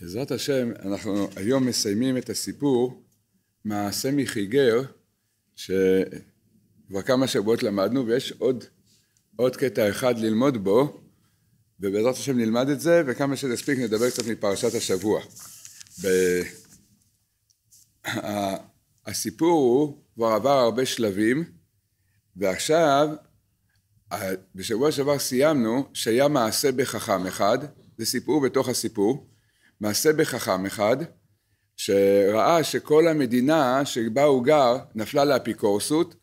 בעזרת השם, אנחנו היום מסיימים את הסיפור מעשה מחיגר, שכבר כמה שבועות למדנו, ויש עוד, עוד קטע אחד ללמוד בו, ובעזרת השם נלמד את זה, וכמה שנספיק נדבר קצת מפרשת השבוע. ב... הסיפור הוא, כבר עבר הרבה שלבים, ועכשיו, בשבוע שעבר סיימנו שהיה מעשה בחכם אחד, זה סיפור בתוך הסיפור, מעשה בחכם אחד, שראה שכל המדינה שבה הוא גר נפלה לאפיקורסות,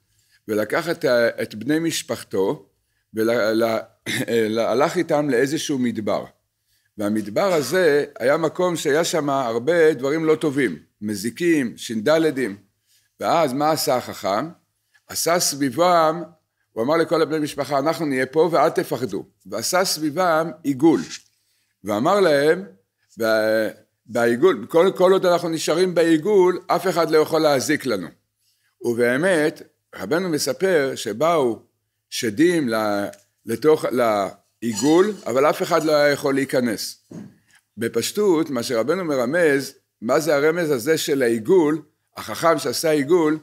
ולקח את, את בני משפחתו, והלך איתם לאיזשהו מדבר. והמדבר הזה היה מקום שהיה שם הרבה דברים לא טובים, מזיקים, ש"דלדים. ואז מה עשה החכם? עשה סביבם, הוא אמר לכל הבני משפחה, אנחנו נהיה פה ואל תפחדו. ועשה סביבם עיגול. ואמר להם, בעיגול, כל, כל עוד אנחנו נשארים בעיגול, אף אחד לא יכול להזיק לנו. ובאמת, רבנו מספר שבאו שדים לתוך, לעיגול, אבל אף אחד לא היה יכול להיכנס. בפשטות, מה שרבנו מרמז, מה זה הרמז הזה של העיגול, החכם שעשה עיגול,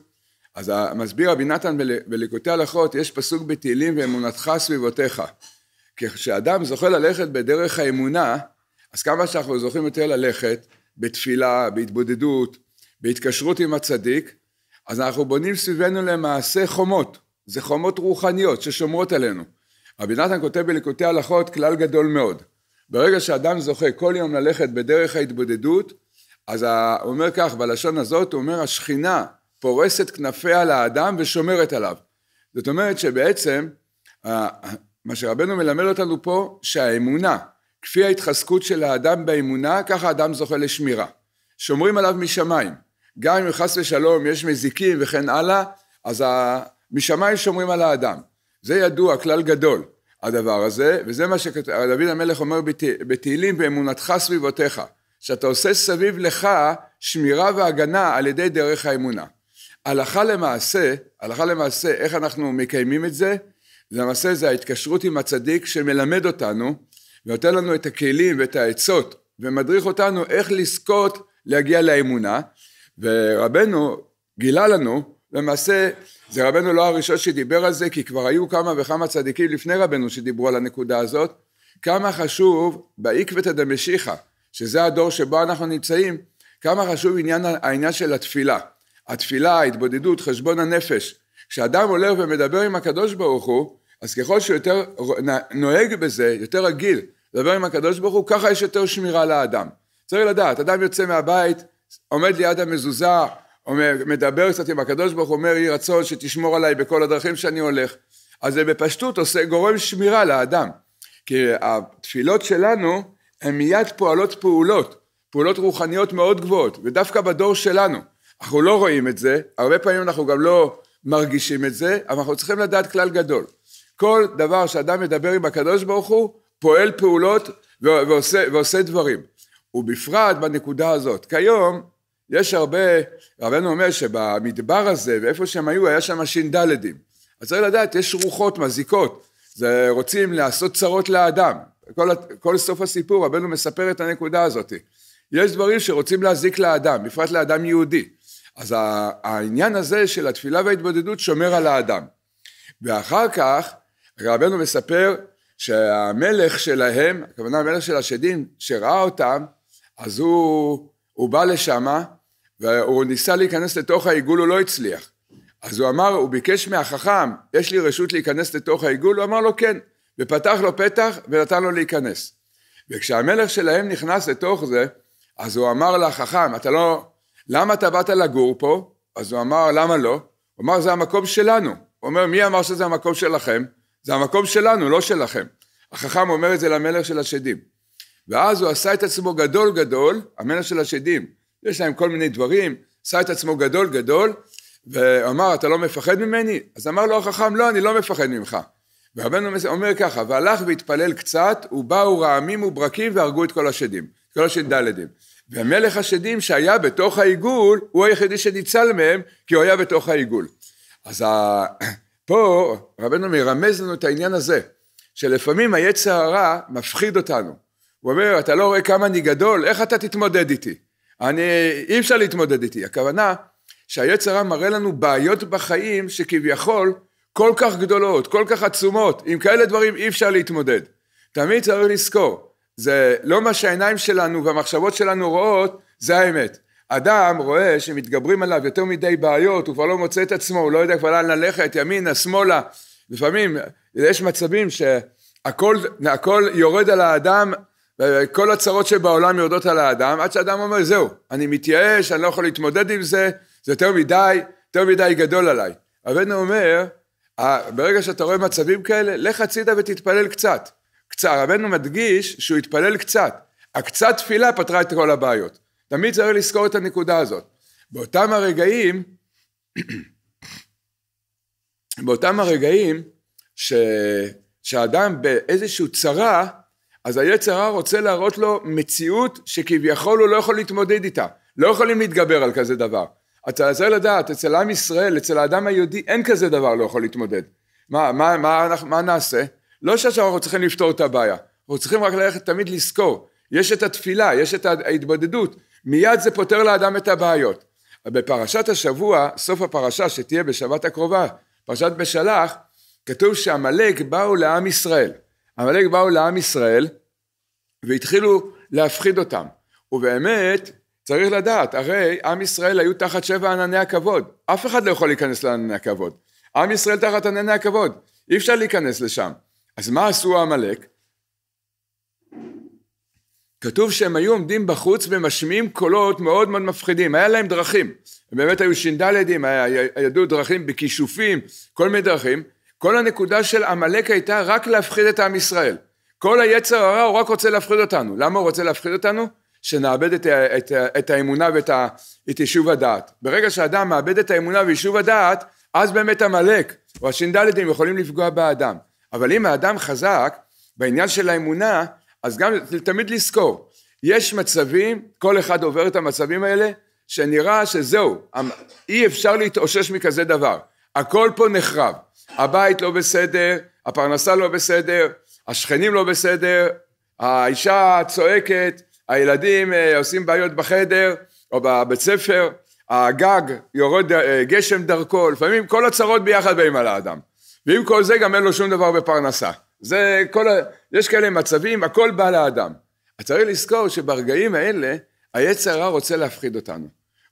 אז מסביר רבי נתן בליקוטי הלכות, יש פסוק בתהילים ואמונתך סביבותיך. כשאדם זוכה ללכת בדרך האמונה, אז כמה שאנחנו זוכים יותר ללכת בתפילה, בהתבודדות, בהתקשרות עם הצדיק, אז אנחנו בונים סביבנו למעשה חומות, זה חומות רוחניות ששומרות עלינו. רבי נתן כותב בליקוטי הלכות כלל גדול מאוד. ברגע שאדם זוכה כל יום ללכת בדרך ההתבודדות, אז הוא אומר כך, בלשון הזאת, הוא אומר, השכינה פורסת כנפיה לאדם ושומרת עליו. זאת אומרת שבעצם, מה שרבנו מלמד אותנו פה, שהאמונה כפי ההתחזקות של האדם באמונה, ככה האדם זוכה לשמירה. שומרים עליו משמיים. גם אם חס ושלום יש מזיקים וכן הלאה, אז משמיים שומרים על האדם. זה ידוע, כלל גדול, הדבר הזה, וזה מה שדוד המלך אומר בתהילים, באמונתך סביבותיך, שאתה עושה סביב לך שמירה והגנה על ידי דרך האמונה. הלכה למעשה, הלכה למעשה, איך אנחנו מקיימים את זה? למעשה זה ההתקשרות עם הצדיק שמלמד אותנו ונותן לנו את הכלים ואת העצות, ומדריך אותנו איך לזכות להגיע לאמונה, ורבנו גילה לנו, למעשה זה רבנו לא הראשון שדיבר על זה, כי כבר היו כמה וכמה צדיקים לפני רבנו שדיברו על הנקודה הזאת, כמה חשוב בעקבתא דמשיחא, שזה הדור שבו אנחנו נמצאים, כמה חשוב עניין, העניין של התפילה. התפילה, ההתבודדות, חשבון הנפש. כשאדם עולה ומדבר עם הקדוש ברוך הוא, אז ככל שהוא יותר נוהג בזה, יותר רגיל, לדבר עם הקדוש ברוך הוא, ככה יש יותר שמירה לאדם. צריך לדעת, אדם יוצא מהבית, עומד ליד המזוזה, אומר, מדבר קצת עם הקדוש ברוך הוא, אומר, יהי רצון שתשמור עליי בכל הדרכים שאני הולך. אז זה בפשטות עושה, גורם שמירה לאדם. כי התפילות שלנו, הן מיד פועלות פעולות, פעולות רוחניות מאוד גבוהות, ודווקא בדור שלנו. אנחנו לא רואים את זה, הרבה פעמים אנחנו גם לא מרגישים את זה, אבל אנחנו צריכים לדעת כלל גדול. כל דבר שאדם מדבר עם הקדוש ברוך הוא, פועל פעולות ועושה, ועושה דברים. ובפרט בנקודה הזאת. כיום יש הרבה, רבנו אומר שבמדבר הזה ואיפה שהם היו היה שם ש"דלדים. אז צריך לדעת, יש רוחות מזיקות, זה רוצים לעשות צרות לאדם. כל, כל סוף הסיפור רבנו מספר את הנקודה הזאת. יש דברים שרוצים להזיק לאדם, בפרט לאדם יהודי. אז העניין הזה של התפילה וההתבודדות שומר על האדם. ואחר כך רבנו מספר שהמלך שלהם, הכוונה המלך של השדים, שראה אותם, אז הוא, הוא בא לשם, והוא ניסה להיכנס לתוך העיגול, הוא לא הצליח. אז הוא אמר, הוא ביקש מהחכם, יש לי רשות להיכנס לתוך העיגול? הוא אמר לו כן, ופתח לו פתח ונתן לו להיכנס. וכשהמלך שלהם נכנס לתוך זה, אז הוא אמר לחכם, אתה לא, למה אתה באת לגור פה? אז הוא אמר, למה לא? הוא אמר, זה המקום שלנו. הוא אומר, מי אמר שזה המקום שלכם? זה המקום שלנו, לא שלכם. החכם אומר את זה למלך של השדים. ואז הוא עשה את עצמו גדול גדול, המלך של השדים. יש להם כל מיני דברים, עשה את עצמו גדול גדול, ואמר, אתה לא מפחד ממני? אז אמר לו החכם, לא, אני לא מפחד ממך. והבן אומר ככה, והלך והתפלל קצת, ובאו רעמים וברקים והרגו את כל השדים, כל השדלדים. ומלך השדים שהיה בתוך העיגול, הוא היחידי שניצל מהם, כי הוא היה בתוך העיגול. אז פה רבנו מרמז לנו את העניין הזה, שלפעמים היצע הרע מפחיד אותנו. הוא אומר, אתה לא רואה כמה אני גדול, איך אתה תתמודד איתי? אני, אי אפשר להתמודד איתי. הכוונה שהיצע הרע מראה לנו בעיות בחיים שכביכול כל כך גדולות, כל כך עצומות, עם כאלה דברים אי אפשר להתמודד. תמיד צריך לזכור, זה לא מה שהעיניים שלנו והמחשבות שלנו רואות, זה האמת. אדם רואה שמתגברים עליו יותר מדי בעיות, הוא כבר לא מוצא את עצמו, הוא לא יודע כבר לאן ללכת, ימינה, שמאלה. לפעמים יש מצבים שהכל יורד על האדם, כל הצרות שבעולם יורדות על האדם, עד שאדם אומר, זהו, אני מתייאש, אני לא יכול להתמודד עם זה, זה יותר מדי, יותר מדי גדול עליי. רבנו אומר, ברגע שאתה רואה מצבים כאלה, לך הצידה ותתפלל קצת. קצת, רבנו מדגיש שהוא התפלל קצת. הקצת תפילה פתרה את כל הבעיות. תמיד צריך לזכור את הנקודה הזאת. באותם הרגעים, באותם הרגעים ש... שאדם באיזושהי צרה, אז היצר הרע רוצה להראות לו מציאות שכביכול הוא לא יכול להתמודד איתה. לא יכולים להתגבר על כזה דבר. אתה צריך לדעת, אצל עם ישראל, אצל האדם היהודי, אין כזה דבר לא יכול להתמודד. מה, מה, מה, מה, מה נעשה? לא שעכשיו אנחנו צריכים לפתור את הבעיה, אנחנו צריכים רק ללכת תמיד לזכור. יש את התפילה, יש את ההתבודדות, מיד זה פותר לאדם את הבעיות. בפרשת השבוע, סוף הפרשה שתהיה בשבת הקרובה, פרשת בשלח, כתוב שעמלק באו לעם ישראל. עמלק באו לעם ישראל והתחילו להפחיד אותם. ובאמת, צריך לדעת, הרי עם ישראל היו תחת שבע ענני הכבוד. אף אחד לא יכול להיכנס לענני הכבוד. עם ישראל תחת ענני הכבוד. אי אפשר להיכנס לשם. אז מה עשו עמלק? כתוב שהם היו עומדים בחוץ ומשמיעים קולות מאוד מאוד מפחידים, היה להם דרכים, הם באמת היו ש"דל"דים, ידעו דרכים בכישופים, כל מיני דרכים, כל הנקודה של עמלק הייתה רק להפחיד את עם ישראל, כל היצר הרע הוא רק רוצה להפחיד אותנו, למה הוא רוצה להפחיד אותנו? שנאבד את, את, את האמונה ואת את יישוב הדעת. ברגע שאדם מאבד את האמונה ויישוב הדעת, אז באמת עמלק או הש"דל"דים יכולים לפגוע באדם. אבל אם האדם חזק, בעניין של האמונה, אז גם תמיד לזכור, יש מצבים, כל אחד עובר את המצבים האלה, שנראה שזהו, אי אפשר להתאושש מכזה דבר. הכל פה נחרב. הבית לא בסדר, הפרנסה לא בסדר, השכנים לא בסדר, האישה צועקת, הילדים אה, עושים בעיות בחדר או בבית ספר, הגג יורד אה, גשם דרכו, לפעמים כל הצרות ביחד באים על האדם. ועם כל זה גם אין לו שום דבר בפרנסה. זה כל ה... יש כאלה מצבים, הכל בא לאדם. אז צריך לזכור שברגעים האלה, היצר הרע רוצה להפחיד אותנו.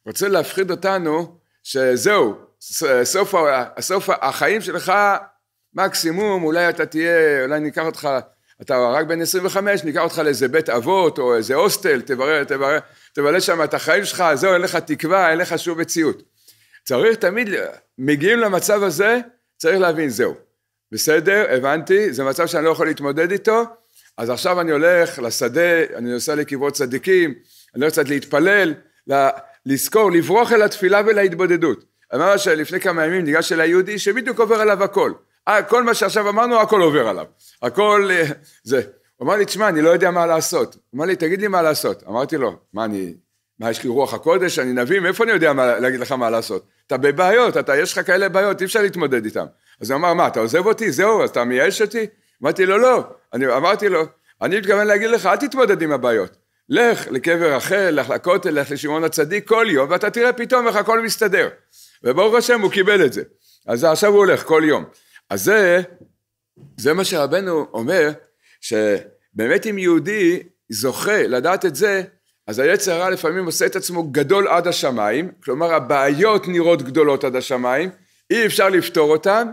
רוצה להפחיד אותנו שזהו, סוף, סוף החיים שלך מקסימום, אולי אתה תהיה, אולי ניקח אותך, אתה רק בן 25, ניקח אותך לאיזה בית אבות או איזה הוסטל, תברר, תברר, תבלה שם את החיים שלך, זהו, אין לך תקווה, אין לך שום מציאות. צריך תמיד, מגיעים למצב הזה, צריך להבין, זהו. בסדר, הבנתי, זה מצב שאני לא יכול להתמודד איתו, אז עכשיו אני הולך לשדה, אני נוסע לקברות צדיקים, אני לא הולך קצת להתפלל, לזכור, לברוח אל התפילה ולהתבודדות. אמר שלפני כמה ימים ניגש אל היהודי שבדיוק עובר עליו הכל. אה, כל מה שעכשיו אמרנו, הכל עובר עליו. הכל אה, זה. הוא אמר לי, תשמע, אני לא יודע מה לעשות. הוא אמר לי, תגיד לי מה לעשות. אמרתי לו, מה אני, מה יש לי רוח הקודש, אני נביא, מאיפה אני יודע מה, להגיד לך מה לעשות? אתה בבעיות, אתה, יש לך כאלה בעיות, אי אפשר להתמודד איתן. אז הוא אמר, מה, אתה עוזב אותי? זהו, אז אתה מייאש אותי? אמרתי לו, לא. אני אמרתי לו, אני מתכוון להגיד לך, אל תתמודד עם הבעיות. לך לקבר רחל, לך לכותל, לך לשמעון הצדיק כל יום, ואתה תראה פתאום איך הכל מסתדר. וברוך השם, הוא קיבל את זה. אז עכשיו הוא הולך כל יום. אז זה, זה מה שרבנו אומר, שבאמת אם יהודי זוכה לדעת את זה, אז היצר הרע לפעמים עושה את עצמו גדול עד השמיים, כלומר הבעיות נראות גדולות עד השמיים, אי אפשר לפתור אותן,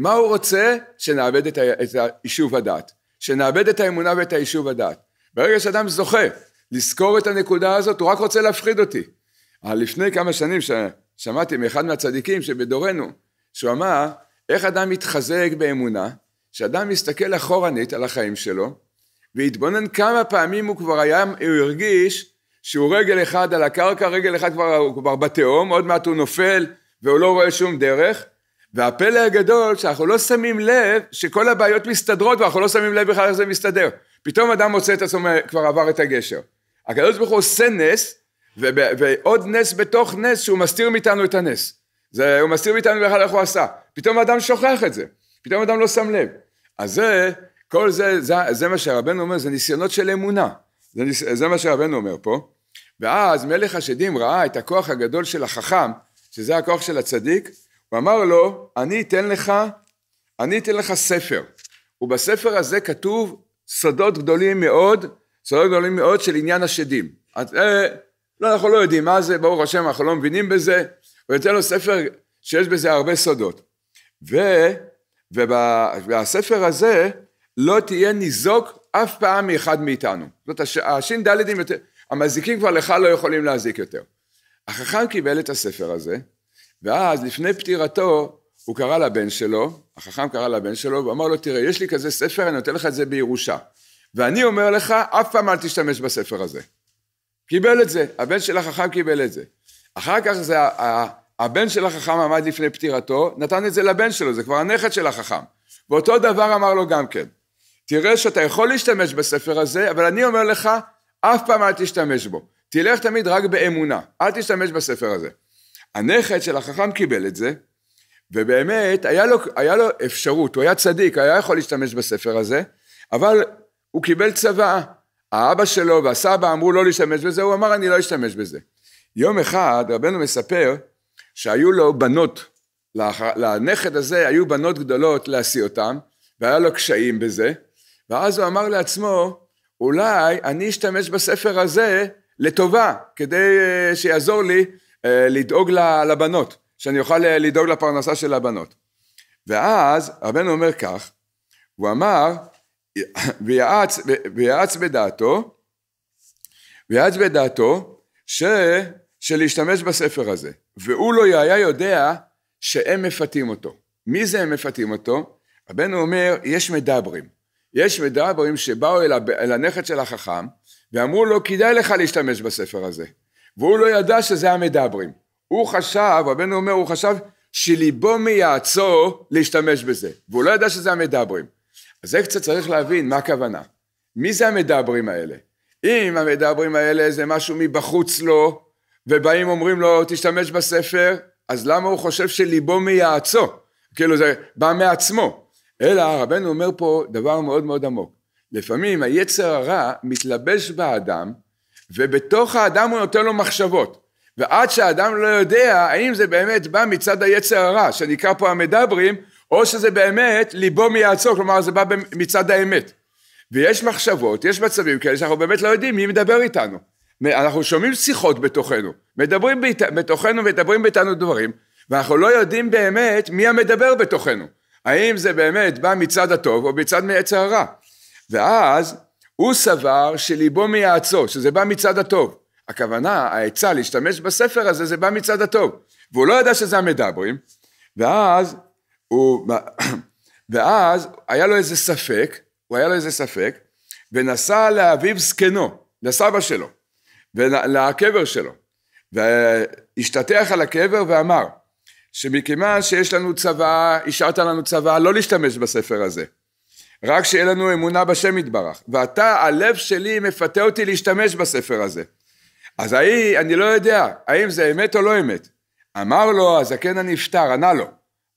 מה הוא רוצה? שנאבד את, ה, את היישוב הדת, שנאבד את האמונה ואת היישוב הדת. ברגע שאדם זוכה לזכור את הנקודה הזאת, הוא רק רוצה להפחיד אותי. אה, לפני כמה שנים שמעתי מאחד מהצדיקים שבדורנו, שהוא אמר, איך אדם מתחזק באמונה, שאדם מסתכל אחורנית על החיים שלו, והתבונן כמה פעמים הוא כבר היה, הוא הרגיש שהוא רגל אחד על הקרקע, רגל אחד כבר, הוא כבר בתהום, עוד מעט הוא נופל והוא לא רואה שום דרך, והפלא הגדול שאנחנו לא שמים לב שכל הבעיות מסתדרות ואנחנו לא שמים לב בכלל איך זה מסתדר. פתאום אדם מוצא את עצמו כבר עבר את הגשר. הקדוש ברוך הוא עושה נס ועוד נס בתוך נס שהוא מסתיר מאיתנו את הנס. זה, הוא מסתיר מאיתנו בכלל איך הוא עשה. פתאום אדם שוכח את זה, פתאום אדם לא שם לב. אז זה, כל זה, זה, זה מה שרבנו אומר, זה ניסיונות של אמונה. זה, ניס, זה מה שרבנו אומר פה. ואז מלך השדים ראה את הכוח הגדול של החכם, שזה הכוח של הצדיק, ואמר לו, אני אתן לך, אני אתן לך ספר, ובספר הזה כתוב סודות גדולים מאוד, סודות גדולים מאוד של עניין השדים. אז, אה, לא, אנחנו לא יודעים מה זה, ברוך השם, אנחנו לא מבינים בזה, הוא יתן לו ספר שיש בזה הרבה סודות. ו, ובספר הזה לא תהיה ניזוק אף פעם מאחד מאיתנו. זאת השין הש"ד"ים, המזיקים כבר לך לא יכולים להזיק יותר. החכם קיבל את הספר הזה, ואז לפני פטירתו הוא קרא לבן שלו, החכם קרא לבן שלו ואמר לו תראה יש לי כזה ספר אני נותן לך את זה בירושה ואני אומר לך אף פעם אל תשתמש בספר הזה. קיבל את זה, הבן של החכם קיבל את זה. אחר כך זה הבן של החכם עמד לפני פטירתו, נתן את זה לבן שלו, זה כבר הנכד של החכם. ואותו דבר אמר לו גם כן, תראה שאתה יכול להשתמש בספר הזה, אבל אני אומר לך, אף פעם אל תשתמש בו. תלך תמיד רק באמונה, אל תשתמש בספר הזה. הנכד של החכם קיבל את זה, ובאמת היה לו, היה לו אפשרות, הוא היה צדיק, היה יכול להשתמש בספר הזה, אבל הוא קיבל צוואה. האבא שלו והסבא אמרו לא להשתמש בזה, הוא אמר אני לא אשתמש בזה. יום אחד רבנו מספר שהיו לו בנות, לנכד הזה היו בנות גדולות להשיא אותן, והיה לו קשיים בזה, ואז הוא אמר לעצמו, אולי אני אשתמש בספר הזה לטובה, כדי אה, שיעזור לי אה, לדאוג לבנות, שאני אוכל אה, לדאוג לפרנסה של הבנות. ואז רבנו אומר כך, הוא אמר, ויעץ, ויעץ בדעתו, ויעץ בדעתו, ש, שלהשתמש בספר הזה. והוא לא היה יודע שהם מפתים אותו. מי זה הם מפתים אותו? רבנו אומר, יש מדברים. יש מדברים שבאו אל, אל הנכד של החכם, ואמרו לו, כדאי לך להשתמש בספר הזה. והוא לא ידע שזה המדברים. הוא חשב, רבנו אומר, הוא חשב שליבו מייעצו להשתמש בזה, והוא לא ידע שזה המדברים. אז זה קצת צריך להבין מה הכוונה. מי זה המדברים האלה? אם המדברים האלה זה משהו מבחוץ לו, ובאים אומרים לו תשתמש בספר, אז למה הוא חושב שליבו מייעצו? כאילו זה בא מעצמו. אלא רבנו אומר פה דבר מאוד מאוד עמוק. לפעמים היצר הרע מתלבש באדם ובתוך האדם הוא נותן לו מחשבות. ועד שהאדם לא יודע האם זה באמת בא מצד היצר הרע, שנקרא פה המדברים, או שזה באמת ליבו מייעצו, כלומר זה בא מצד האמת. ויש מחשבות, יש מצבים כאלה שאנחנו באמת לא יודעים מי מדבר איתנו. אנחנו שומעים שיחות בתוכנו, מדברים בית, בתוכנו מדברים איתנו דברים, ואנחנו לא יודעים באמת מי המדבר בתוכנו. האם זה באמת בא מצד הטוב או מצד מייצר הרע. ואז הוא סבר שליבו מייעצו, שזה בא מצד הטוב. הכוונה, העצה להשתמש בספר הזה, זה בא מצד הטוב. והוא לא ידע שזה המדברים, ואז הוא, ואז היה לו איזה ספק, הוא היה לו איזה ספק, ונסע לאביו זקנו, לסבא שלו, ולקבר שלו, והשתטח על הקבר ואמר, שמכיוון שיש לנו צבא, השארת לנו צבא לא להשתמש בספר הזה. רק שיהיה לנו אמונה בשם יתברך. ואתה, הלב שלי מפתה אותי להשתמש בספר הזה. אז ההיא, אני לא יודע, האם זה אמת או לא אמת. אמר לו הזקן הנפטר, ענה לו,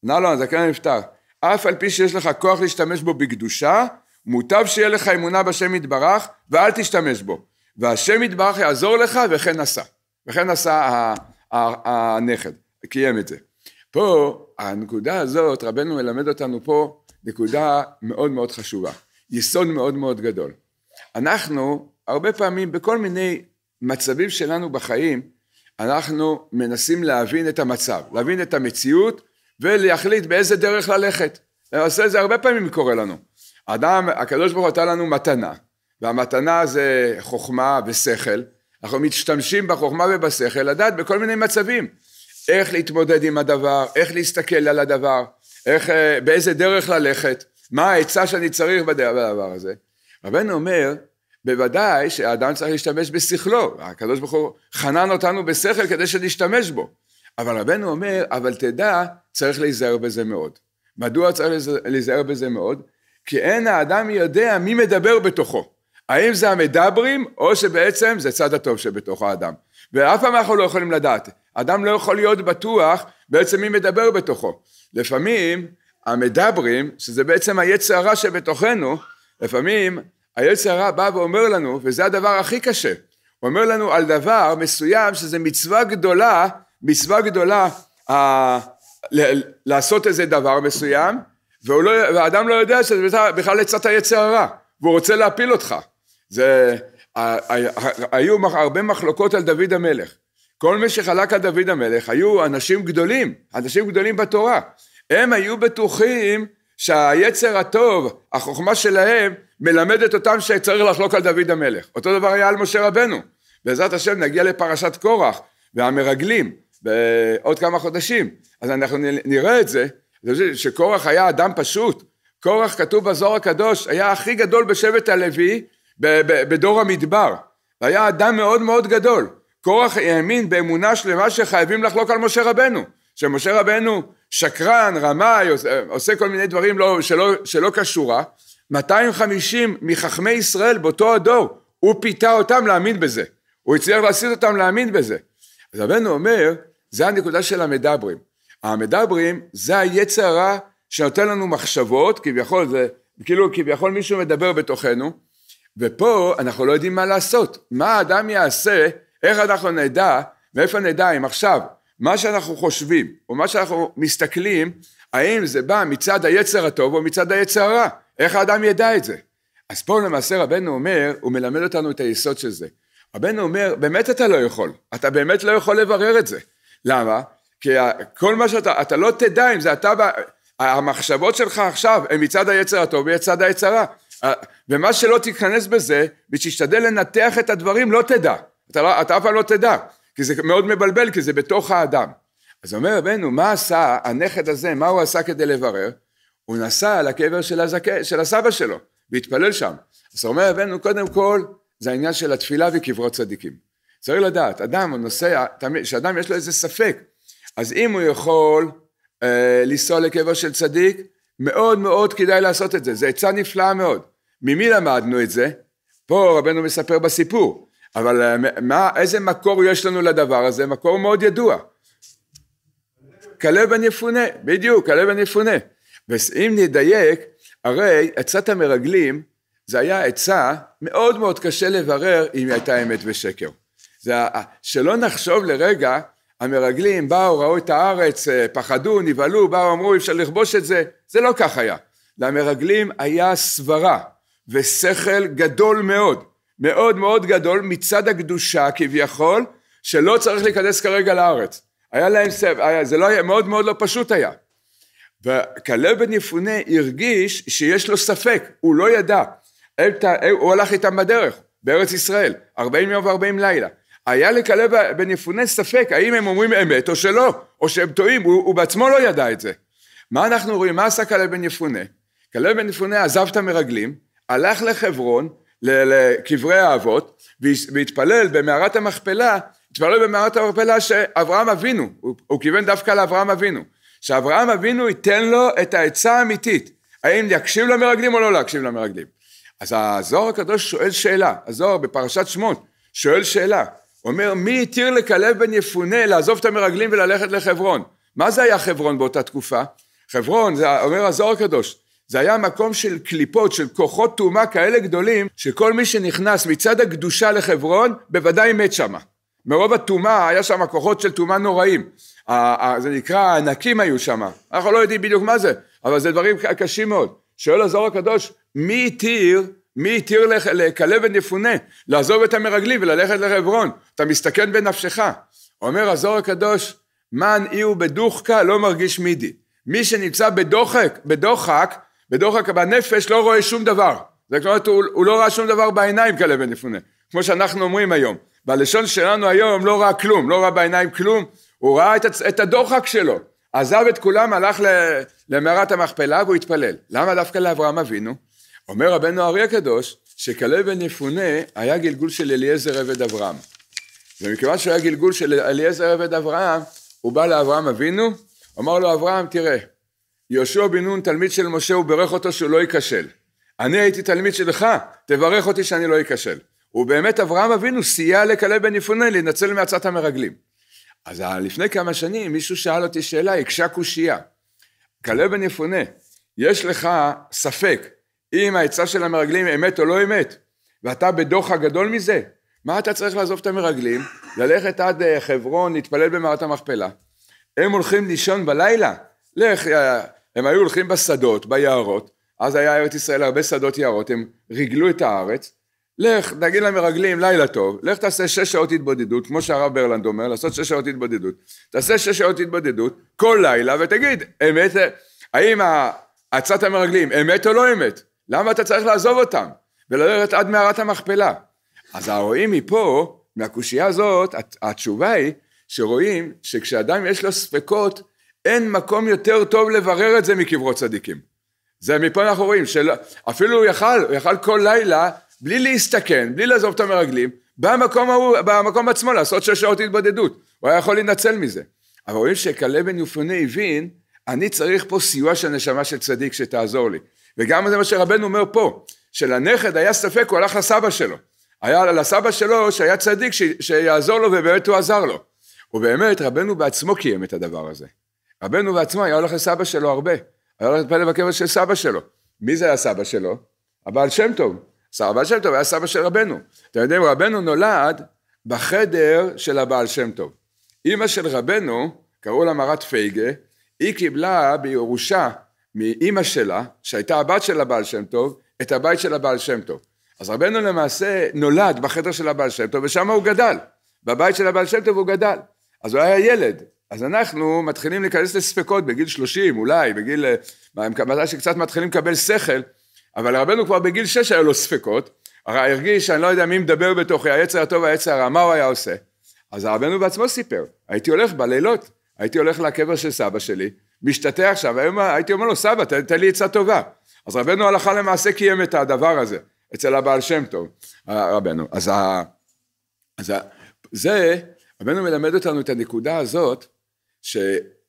ענה לו הזקן הנפטר, אף על פי שיש לך כוח להשתמש בו בקדושה, מוטב שיהיה לך אמונה בשם יתברך, ואל תשתמש בו. והשם יתברך יעזור לך, וכן עשה. וכן עשה הנכד, קיים את זה. פה, הנקודה הזאת, רבנו מלמד אותנו פה, נקודה מאוד מאוד חשובה, יסוד מאוד מאוד גדול. אנחנו הרבה פעמים בכל מיני מצבים שלנו בחיים, אנחנו מנסים להבין את המצב, להבין את המציאות ולהחליט באיזה דרך ללכת. למעשה זה הרבה פעמים קורה לנו. אדם, הקדוש ברוך הוא נתן לנו מתנה, והמתנה זה חוכמה ושכל, אנחנו משתמשים בחוכמה ובשכל לדעת בכל מיני מצבים, איך להתמודד עם הדבר, איך להסתכל על הדבר, איך, אה, באיזה דרך ללכת, מה העצה שאני צריך בדבר הזה. רבנו אומר, בוודאי שהאדם צריך להשתמש בשכלו, הקדוש ברוך הוא חנן אותנו בשכל כדי שנשתמש בו. אבל רבנו אומר, אבל תדע, צריך להיזהר בזה מאוד. מדוע צריך להיזהר בזה מאוד? כי אין האדם יודע מי מדבר בתוכו. האם זה המדברים, או שבעצם זה צד הטוב שבתוך האדם. ואף פעם אנחנו לא יכולים לדעת. אדם לא יכול להיות בטוח בעצם מי מדבר בתוכו. לפעמים המדברים, שזה בעצם היצר הרע שבתוכנו, לפעמים היצר הרע בא ואומר לנו, וזה הדבר הכי קשה, הוא אומר לנו על דבר מסוים שזה מצווה גדולה, מצווה גדולה אה, ל- לעשות איזה דבר מסוים, לא, והאדם לא יודע שזה בכלל יצאת היצר הרע, והוא רוצה להפיל אותך. זה, היו הרבה מחלוקות על דוד המלך. כל מי שחלק על דוד המלך היו אנשים גדולים, אנשים גדולים בתורה. הם היו בטוחים שהיצר הטוב, החוכמה שלהם, מלמדת אותם שצריך לחלוק על דוד המלך. אותו דבר היה על משה רבנו. בעזרת השם נגיע לפרשת קורח והמרגלים בעוד כמה חודשים. אז אנחנו נראה את זה, שקורח היה אדם פשוט. קורח, כתוב בזוהר הקדוש, היה הכי גדול בשבט הלוי בדור המדבר. היה אדם מאוד מאוד גדול. קורח האמין באמונה שלמה שחייבים לחלוק על משה רבנו, שמשה רבנו שקרן, רמאי, אה, עושה כל מיני דברים לא, שלא, שלא כשורה, 250 מחכמי ישראל באותו הדור, הוא פיתה אותם להאמין בזה, הוא הצליח להסיט אותם להאמין בזה. אז רבנו אומר, זה הנקודה של המדברים. המדברים זה היצר הרע שנותן לנו מחשבות, כביכול זה, כאילו כביכול מישהו מדבר בתוכנו, ופה אנחנו לא יודעים מה לעשות. מה האדם יעשה איך אנחנו נדע, מאיפה נדע אם עכשיו מה שאנחנו חושבים או מה שאנחנו מסתכלים, האם זה בא מצד היצר הטוב או מצד היצר הרע? איך האדם ידע את זה? אז פה למעשה רבנו אומר, הוא מלמד אותנו את היסוד של זה. רבנו אומר, באמת אתה לא יכול, אתה באמת לא יכול לברר את זה. למה? כי כל מה שאתה, אתה לא תדע אם זה אתה, המחשבות שלך עכשיו הן מצד היצר הטוב ומצד היצר הרע. ומה שלא תיכנס בזה, ותשתדל לנתח את הדברים, לא תדע. אתה, לא, אתה אף פעם לא תדע, כי זה מאוד מבלבל, כי זה בתוך האדם. אז אומר רבנו, מה עשה הנכד הזה, מה הוא עשה כדי לברר? הוא נסע לקבר של, הזכה, של הסבא שלו, והתפלל שם. אז אומר רבנו, קודם כל, זה העניין של התפילה וקברות צדיקים. צריך לדעת, אדם הוא נוסע, שאדם יש לו איזה ספק, אז אם הוא יכול אה, לנסוע לקבר של צדיק, מאוד מאוד כדאי לעשות את זה, זה עצה נפלאה מאוד. ממי למדנו את זה? פה רבנו מספר בסיפור, אבל אה, מה, איזה מקור יש לנו לדבר הזה? מקור מאוד ידוע. כלב בן יפונה, בדיוק, כלב בן יפונה. ואם נדייק, הרי עצת המרגלים זה היה עצה מאוד מאוד קשה לברר אם היא הייתה אמת ושקר. זה, שלא נחשוב לרגע, המרגלים באו, ראו את הארץ, אה, פחדו, נבהלו, באו, אמרו אי אפשר לכבוש את זה, זה לא כך היה. למרגלים היה סברה ושכל גדול מאוד. מאוד מאוד גדול מצד הקדושה כביכול, שלא צריך להיכנס כרגע לארץ. היה להם סב, היה, זה לא היה, מאוד מאוד לא פשוט היה. וכלב בן יפונה הרגיש שיש לו ספק, הוא לא ידע. הוא הלך איתם בדרך, בארץ ישראל, 40 יום ו-40 לילה. היה לכלב בן יפונה ספק האם הם אומרים אמת או שלא, או שהם טועים, הוא, הוא בעצמו לא ידע את זה. מה אנחנו רואים? מה עשה כלב בן יפונה? כלב בן יפונה עזב את המרגלים, הלך לחברון, לקברי האבות והתפלל במערת המכפלה, התפלל במערת המכפלה שאברהם אבינו, הוא, הוא כיוון דווקא לאברהם אבינו, שאברהם אבינו ייתן לו את העצה האמיתית, האם להקשיב למרגלים או לא להקשיב למרגלים. אז הזוהר הקדוש שואל שאלה, הזוהר בפרשת שמות שואל שאלה, הוא אומר מי התיר לכלב בן יפונה לעזוב את המרגלים וללכת לחברון? מה זה היה חברון באותה תקופה? חברון, זה אומר הזוהר הקדוש, זה היה מקום של קליפות, של כוחות טומאה כאלה גדולים, שכל מי שנכנס מצד הקדושה לחברון, בוודאי מת שמה. מרוב הטומאה, היה שם כוחות של טומאה נוראים. זה נקרא, הענקים היו שם. אנחנו לא יודעים בדיוק מה זה, אבל זה דברים קשים מאוד. שואל הזוהר הקדוש, מי התיר, מי התיר לכלב ונפונה לעזוב את המרגלים וללכת לחברון? אתה מסתכן בנפשך. אומר הזוהר הקדוש, מן אי הוא בדוחקה לא מרגיש מידי. מי שנמצא בדוחק, בדוחק, בדוחק בנפש לא רואה שום דבר. זאת אומרת, הוא, הוא לא ראה שום דבר בעיניים, כלב בן יפונה. כמו שאנחנו אומרים היום. בלשון שלנו היום לא ראה כלום, לא ראה בעיניים כלום, הוא ראה את, את הדוחק שלו. עזב את כולם, הלך למערת המכפלה והוא התפלל. למה דווקא לאברהם אבינו? אומר רבנו הארי הקדוש, שכלב בן יפונה היה גלגול של אליעזר עבד אברהם. ומכיוון שהוא היה גלגול של אליעזר עבד אברהם, הוא בא לאברהם אבינו, אמר לו אברהם, תראה, יהושע בן נון תלמיד של משה, הוא בירך אותו שהוא לא ייכשל. אני הייתי תלמיד שלך, תברך אותי שאני לא ייכשל ובאמת אברהם אבינו סייע לכלב בן יפונה להינצל מעצת המרגלים. אז לפני כמה שנים מישהו שאל אותי שאלה, הקשה קושייה. כלב בן יפונה, יש לך ספק אם העצה של המרגלים אמת או לא אמת, ואתה בדוח הגדול מזה, מה אתה צריך לעזוב את המרגלים, ללכת עד אה, חברון, להתפלל במערת המכפלה? הם הולכים לישון בלילה, לך אה, הם היו הולכים בשדות, ביערות, אז היה ארץ ישראל הרבה שדות יערות, הם ריגלו את הארץ, לך, נגיד למרגלים, לילה טוב, לך תעשה שש שעות התבודדות, כמו שהרב ברלנד אומר, לעשות שש שעות התבודדות, תעשה שש שעות התבודדות כל לילה ותגיד, אמת, האם עצת המרגלים אמת או לא אמת? למה אתה צריך לעזוב אותם וללכת עד מערת המכפלה? אז הרואים מפה, מהקושייה הזאת, התשובה היא שרואים שכשאדם יש לו ספקות, אין מקום יותר טוב לברר את זה מקברות צדיקים. זה מפה אנחנו רואים, של... אפילו הוא יכל, הוא יכל כל לילה, בלי להסתכן, בלי לעזוב את המרגלים, במקום, ההוא, במקום עצמו לעשות שש שעות התבודדות. הוא היה יכול להינצל מזה. אבל רואים שכלה בן יופונה הבין, אני צריך פה סיוע של נשמה של צדיק שתעזור לי. וגם זה מה שרבנו אומר פה, שלנכד היה ספק, הוא הלך לסבא שלו. היה לסבא שלו שהיה צדיק ש... שיעזור לו ובאמת הוא עזר לו. ובאמת רבנו בעצמו קיים את הדבר הזה. רבנו בעצמו היה הולך לסבא שלו הרבה, היה הולך להתפלל בקבר של סבא שלו. מי זה היה סבא שלו? הבעל שם טוב. הבעל שם טוב היה סבא של רבנו. אתם יודעים, רבנו נולד בחדר של הבעל שם טוב. אימא של רבנו, קראו לה מרת פייגה, היא קיבלה בירושה מאימא שלה, שהייתה הבת של הבעל שם טוב, את הבית של הבעל שם טוב. אז רבנו למעשה נולד בחדר של הבעל שם טוב, ושם הוא גדל. בבית של הבעל שם טוב הוא גדל. אז הוא היה ילד, אז אנחנו מתחילים להיכנס לספקות בגיל 30 אולי, בגיל, אה, מתי שקצת מתחילים לקבל שכל, אבל רבנו כבר בגיל 6 היה לו ספקות, הרי הרגיש, אני לא יודע מי מדבר בתוכי, היצר הטוב היצר הרע, מה הוא היה עושה? אז רבנו בעצמו סיפר, הייתי הולך בלילות, הייתי הולך לקבר של סבא שלי, משתתה עכשיו, היום, הייתי אומר לו, סבא, תן לי עצה טובה. אז רבנו הלכה למעשה קיים את הדבר הזה, אצל הבעל שם טוב, אה, רבנו. אז, ה, אז ה, זה, רבנו מלמד אותנו את הנקודה הזאת, ש...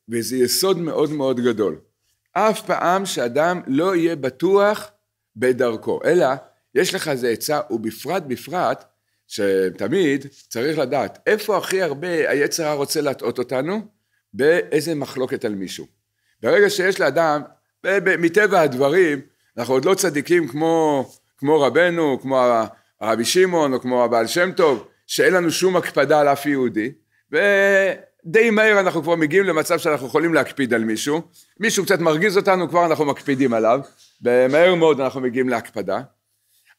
וזה יסוד מאוד מאוד גדול. אף פעם שאדם לא יהיה בטוח בדרכו, אלא יש לך איזה עצה, ובפרט בפרט, שתמיד צריך לדעת איפה הכי הרבה היצר רוצה להטעות אותנו, באיזה מחלוקת על מישהו. ברגע שיש לאדם, מטבע הדברים, אנחנו עוד לא צדיקים כמו, כמו רבנו, כמו הרבי שמעון, או כמו הבעל שם טוב, שאין לנו שום הקפדה על אף יהודי, ו... די מהר אנחנו כבר מגיעים למצב שאנחנו יכולים להקפיד על מישהו, מישהו קצת מרגיז אותנו, כבר אנחנו מקפידים עליו, ומהר מאוד אנחנו מגיעים להקפדה.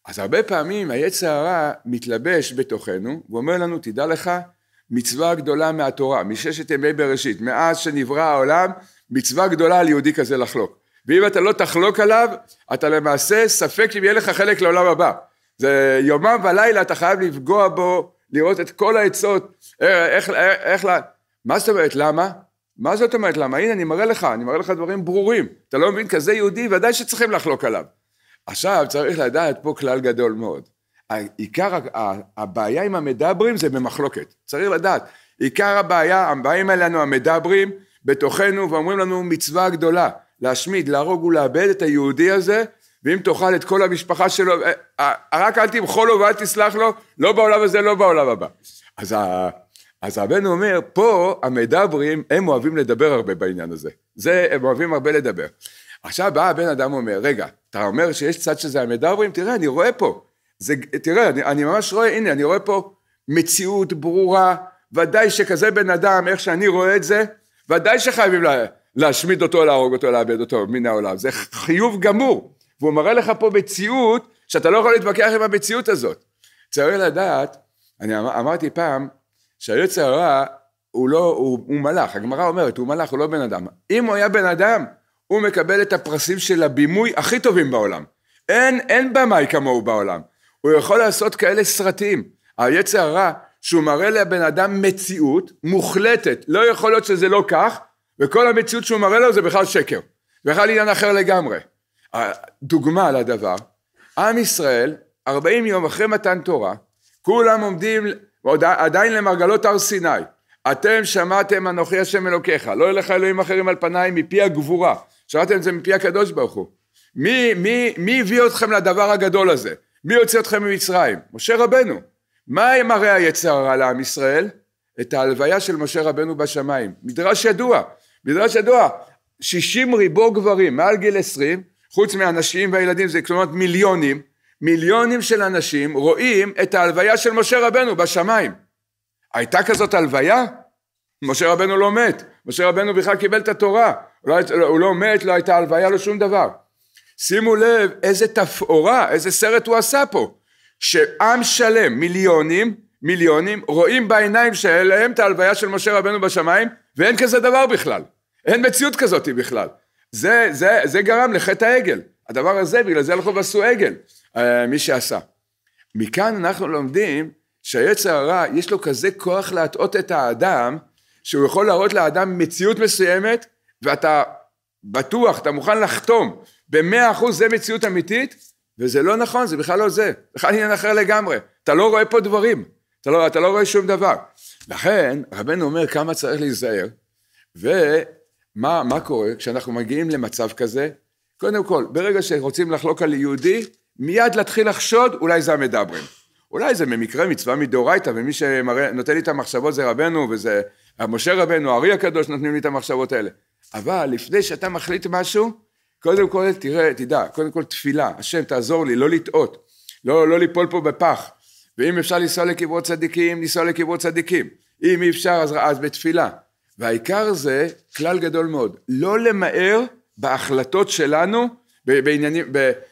אז הרבה פעמים היצע הרע מתלבש בתוכנו ואומר לנו, תדע לך, מצווה גדולה מהתורה, מששת ימי בראשית, מאז שנברא העולם, מצווה גדולה על יהודי כזה לחלוק. ואם אתה לא תחלוק עליו, אתה למעשה ספק אם יהיה לך חלק לעולם הבא. זה יומם ולילה, אתה חייב לפגוע בו, לראות את כל העצות, איך, איך, איך, איך מה זאת אומרת למה? מה זאת אומרת למה? הנה, אני מראה לך, אני מראה לך דברים ברורים. אתה לא מבין? כזה יהודי, ודאי שצריכים לחלוק עליו. עכשיו, צריך לדעת פה כלל גדול מאוד. עיקר הבעיה עם המדברים זה במחלוקת. צריך לדעת, עיקר הבעיה, הבאים אלינו המדברים בתוכנו ואומרים לנו מצווה גדולה, להשמיד, להרוג ולאבד את היהודי הזה, ואם תאכל את כל המשפחה שלו, אה, אה, רק אל תמחול לו ואל תסלח לו, לא בעולם הזה, לא בעולם הבא. אז אז רבנו אומר, פה המדברים, הם אוהבים לדבר הרבה בעניין הזה. זה, הם אוהבים הרבה לדבר. עכשיו בא הבן אדם אומר, רגע, אתה אומר שיש צד שזה המדברים? תראה, אני רואה פה. זה, תראה, אני, אני ממש רואה, הנה, אני רואה פה מציאות ברורה, ודאי שכזה בן אדם, איך שאני רואה את זה, ודאי שחייבים לה, להשמיד אותו, להרוג אותו, לאבד אותו מן העולם. זה חיוב גמור. והוא מראה לך פה מציאות שאתה לא יכול להתווכח עם המציאות הזאת. צריך לדעת, אני אמר, אמרתי פעם, שהיצר הרע הוא לא, הוא, הוא מלאך, הגמרא אומרת, הוא מלאך, הוא לא בן אדם. אם הוא היה בן אדם, הוא מקבל את הפרסים של הבימוי הכי טובים בעולם. אין, אין במאי כמוהו בעולם. הוא יכול לעשות כאלה סרטים. היצר הרע, שהוא מראה לבן אדם מציאות מוחלטת, לא יכול להיות שזה לא כך, וכל המציאות שהוא מראה לו זה בכלל שקר. בכלל עניין אחר לגמרי. דוגמה לדבר, עם ישראל, 40 יום אחרי מתן תורה, כולם עומדים ועדיין למרגלות הר סיני. אתם שמעתם אנוכי השם אלוקיך, לא יהיה אלוהים אחרים על פניי מפי הגבורה. שמעתם את זה מפי הקדוש ברוך הוא. מי, מי, מי הביא אתכם לדבר הגדול הזה? מי הוציא אתכם ממצרים? משה רבנו. מה מראה היצר הרע לעם ישראל? את ההלוויה של משה רבנו בשמיים. מדרש ידוע, מדרש ידוע. שישים ריבו גברים מעל גיל עשרים, חוץ מהנשים והילדים, זה כלומר מיליונים, מיליונים של אנשים רואים את ההלוויה של משה רבנו בשמיים. הייתה כזאת הלוויה? משה רבנו לא מת, משה רבנו בכלל קיבל את התורה, לא, לא, הוא לא מת, לא הייתה הלוויה, לא שום דבר. שימו לב איזה תפאורה, איזה סרט הוא עשה פה, שעם שלם, מיליונים, מיליונים, רואים בעיניים שלהם את ההלוויה של משה רבנו בשמיים, ואין כזה דבר בכלל, אין מציאות כזאת בכלל. זה, זה, זה גרם לחטא העגל, הדבר הזה, בגלל זה הלכו ועשו עגל. אה, מי שעשה. מכאן אנחנו לומדים שהיצר הרע יש לו כזה כוח להטעות את האדם, שהוא יכול להראות לאדם מציאות מסוימת, ואתה בטוח, אתה מוכן לחתום במאה אחוז זה מציאות אמיתית, וזה לא נכון, זה בכלל לא זה, בכלל עניין אחר לגמרי. אתה לא רואה פה דברים, אתה לא, אתה לא רואה שום דבר. לכן, רבנו אומר כמה צריך להיזהר, ומה קורה כשאנחנו מגיעים למצב כזה? קודם כל, ברגע שרוצים לחלוק על יהודי, מיד להתחיל לחשוד, אולי זה המדברים. אולי זה במקרה מצווה מדאורייתא, ומי שנותן לי את המחשבות זה רבנו, וזה משה רבנו, הארי הקדוש נותנים לי את המחשבות האלה. אבל לפני שאתה מחליט משהו, קודם כל תראה, תדע, קודם כל תפילה, השם תעזור לי, לא לטעות, לא, לא ליפול פה בפח. ואם אפשר לנסוע לקברות צדיקים, לנסוע לקברות צדיקים. אם אי אפשר, אז, אז בתפילה. והעיקר זה כלל גדול מאוד, לא למהר בהחלטות שלנו בעניינים,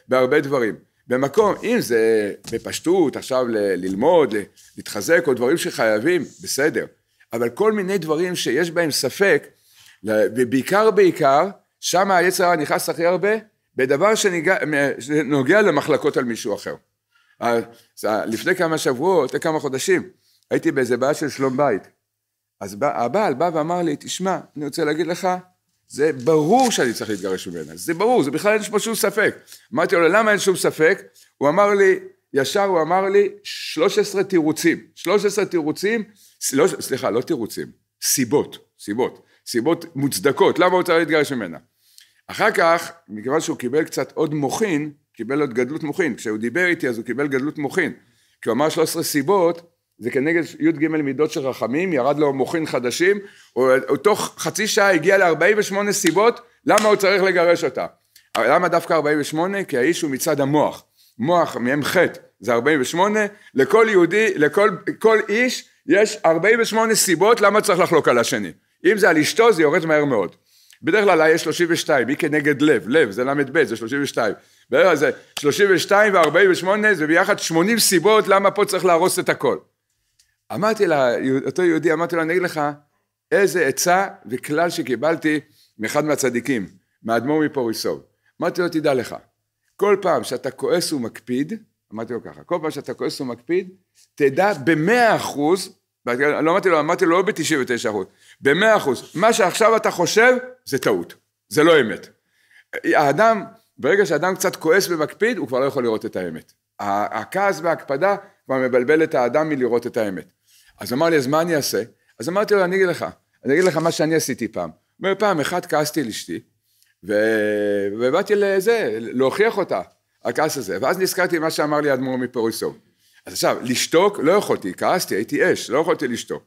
בהרבה דברים. במקום, אם זה בפשטות, עכשיו ל- ללמוד, ל- להתחזק, או דברים שחייבים, בסדר. אבל כל מיני דברים שיש בהם ספק, ובעיקר בעיקר, שם היצר הרע נכנס הכי הרבה, בדבר שנוגע, שנוגע למחלקות על מישהו אחר. אז, לפני כמה שבועות, לפני כמה חודשים, הייתי באיזה בעיה של שלום בית. אז הבעל בא ואמר לי, תשמע, אני רוצה להגיד לך, זה ברור שאני צריך להתגרש ממנה, זה ברור, זה בכלל אין פה שום ספק. אמרתי לו, למה אין שום ספק? הוא אמר לי, ישר הוא אמר לי, 13 תירוצים. 13 תירוצים, לא, סליחה, לא תירוצים, סיבות, סיבות, סיבות מוצדקות, למה הוא צריך להתגרש ממנה? אחר כך, מכיוון שהוא קיבל קצת עוד מוחין, קיבל עוד גדלות מוחין, כשהוא דיבר איתי אז הוא קיבל גדלות מוחין, כי הוא אמר 13 סיבות, זה כנגד י"ג מידות של רחמים, ירד לו מוחין חדשים, הוא תוך חצי שעה הגיע ל-48 סיבות למה הוא צריך לגרש אותה. למה דווקא 48? כי האיש הוא מצד המוח. מוח מהם חטא, זה 48, לכל יהודי, לכל כל איש יש 48 סיבות למה צריך לחלוק על השני. אם זה על אשתו זה יורד מהר מאוד. בדרך כלל יש 32, היא כנגד לב, לב זה ל"ב, זה 32. בערך זה 32 ו-48 זה ביחד 80 סיבות למה פה צריך להרוס את הכל. אמרתי לה, אותו יהודי, אמרתי לו, אני אגיד לך איזה עצה וכלל שקיבלתי מאחד מהצדיקים, מהאדמו"ר מפוריסוב. אמרתי לו, תדע לך, כל פעם שאתה כועס ומקפיד, אמרתי לו ככה, כל פעם שאתה כועס ומקפיד, תדע במאה אחוז, לא אמרתי לו, אמרתי לו לא בתשעים ותשע אחוז, במאה אחוז, מה שעכשיו אתה חושב זה טעות, זה לא אמת. האדם, ברגע שאדם קצת כועס ומקפיד, הוא כבר לא יכול לראות את האמת. הכעס וההקפדה כבר מבלבל את האדם מלראות את האמת. אז אמר לי, אז מה אני אעשה? אז אמרתי לו, אני אגיד לך, אני אגיד לך מה שאני עשיתי פעם. הוא אומר, פעם אחת כעסתי על אשתי, ו... ובאתי לזה, להוכיח אותה, הכעס הזה. ואז נזכרתי מה שאמר לי האדמו"ר מפוריסוב. אז עכשיו, לשתוק לא יכולתי, כעסתי, הייתי אש, לא יכולתי לשתוק.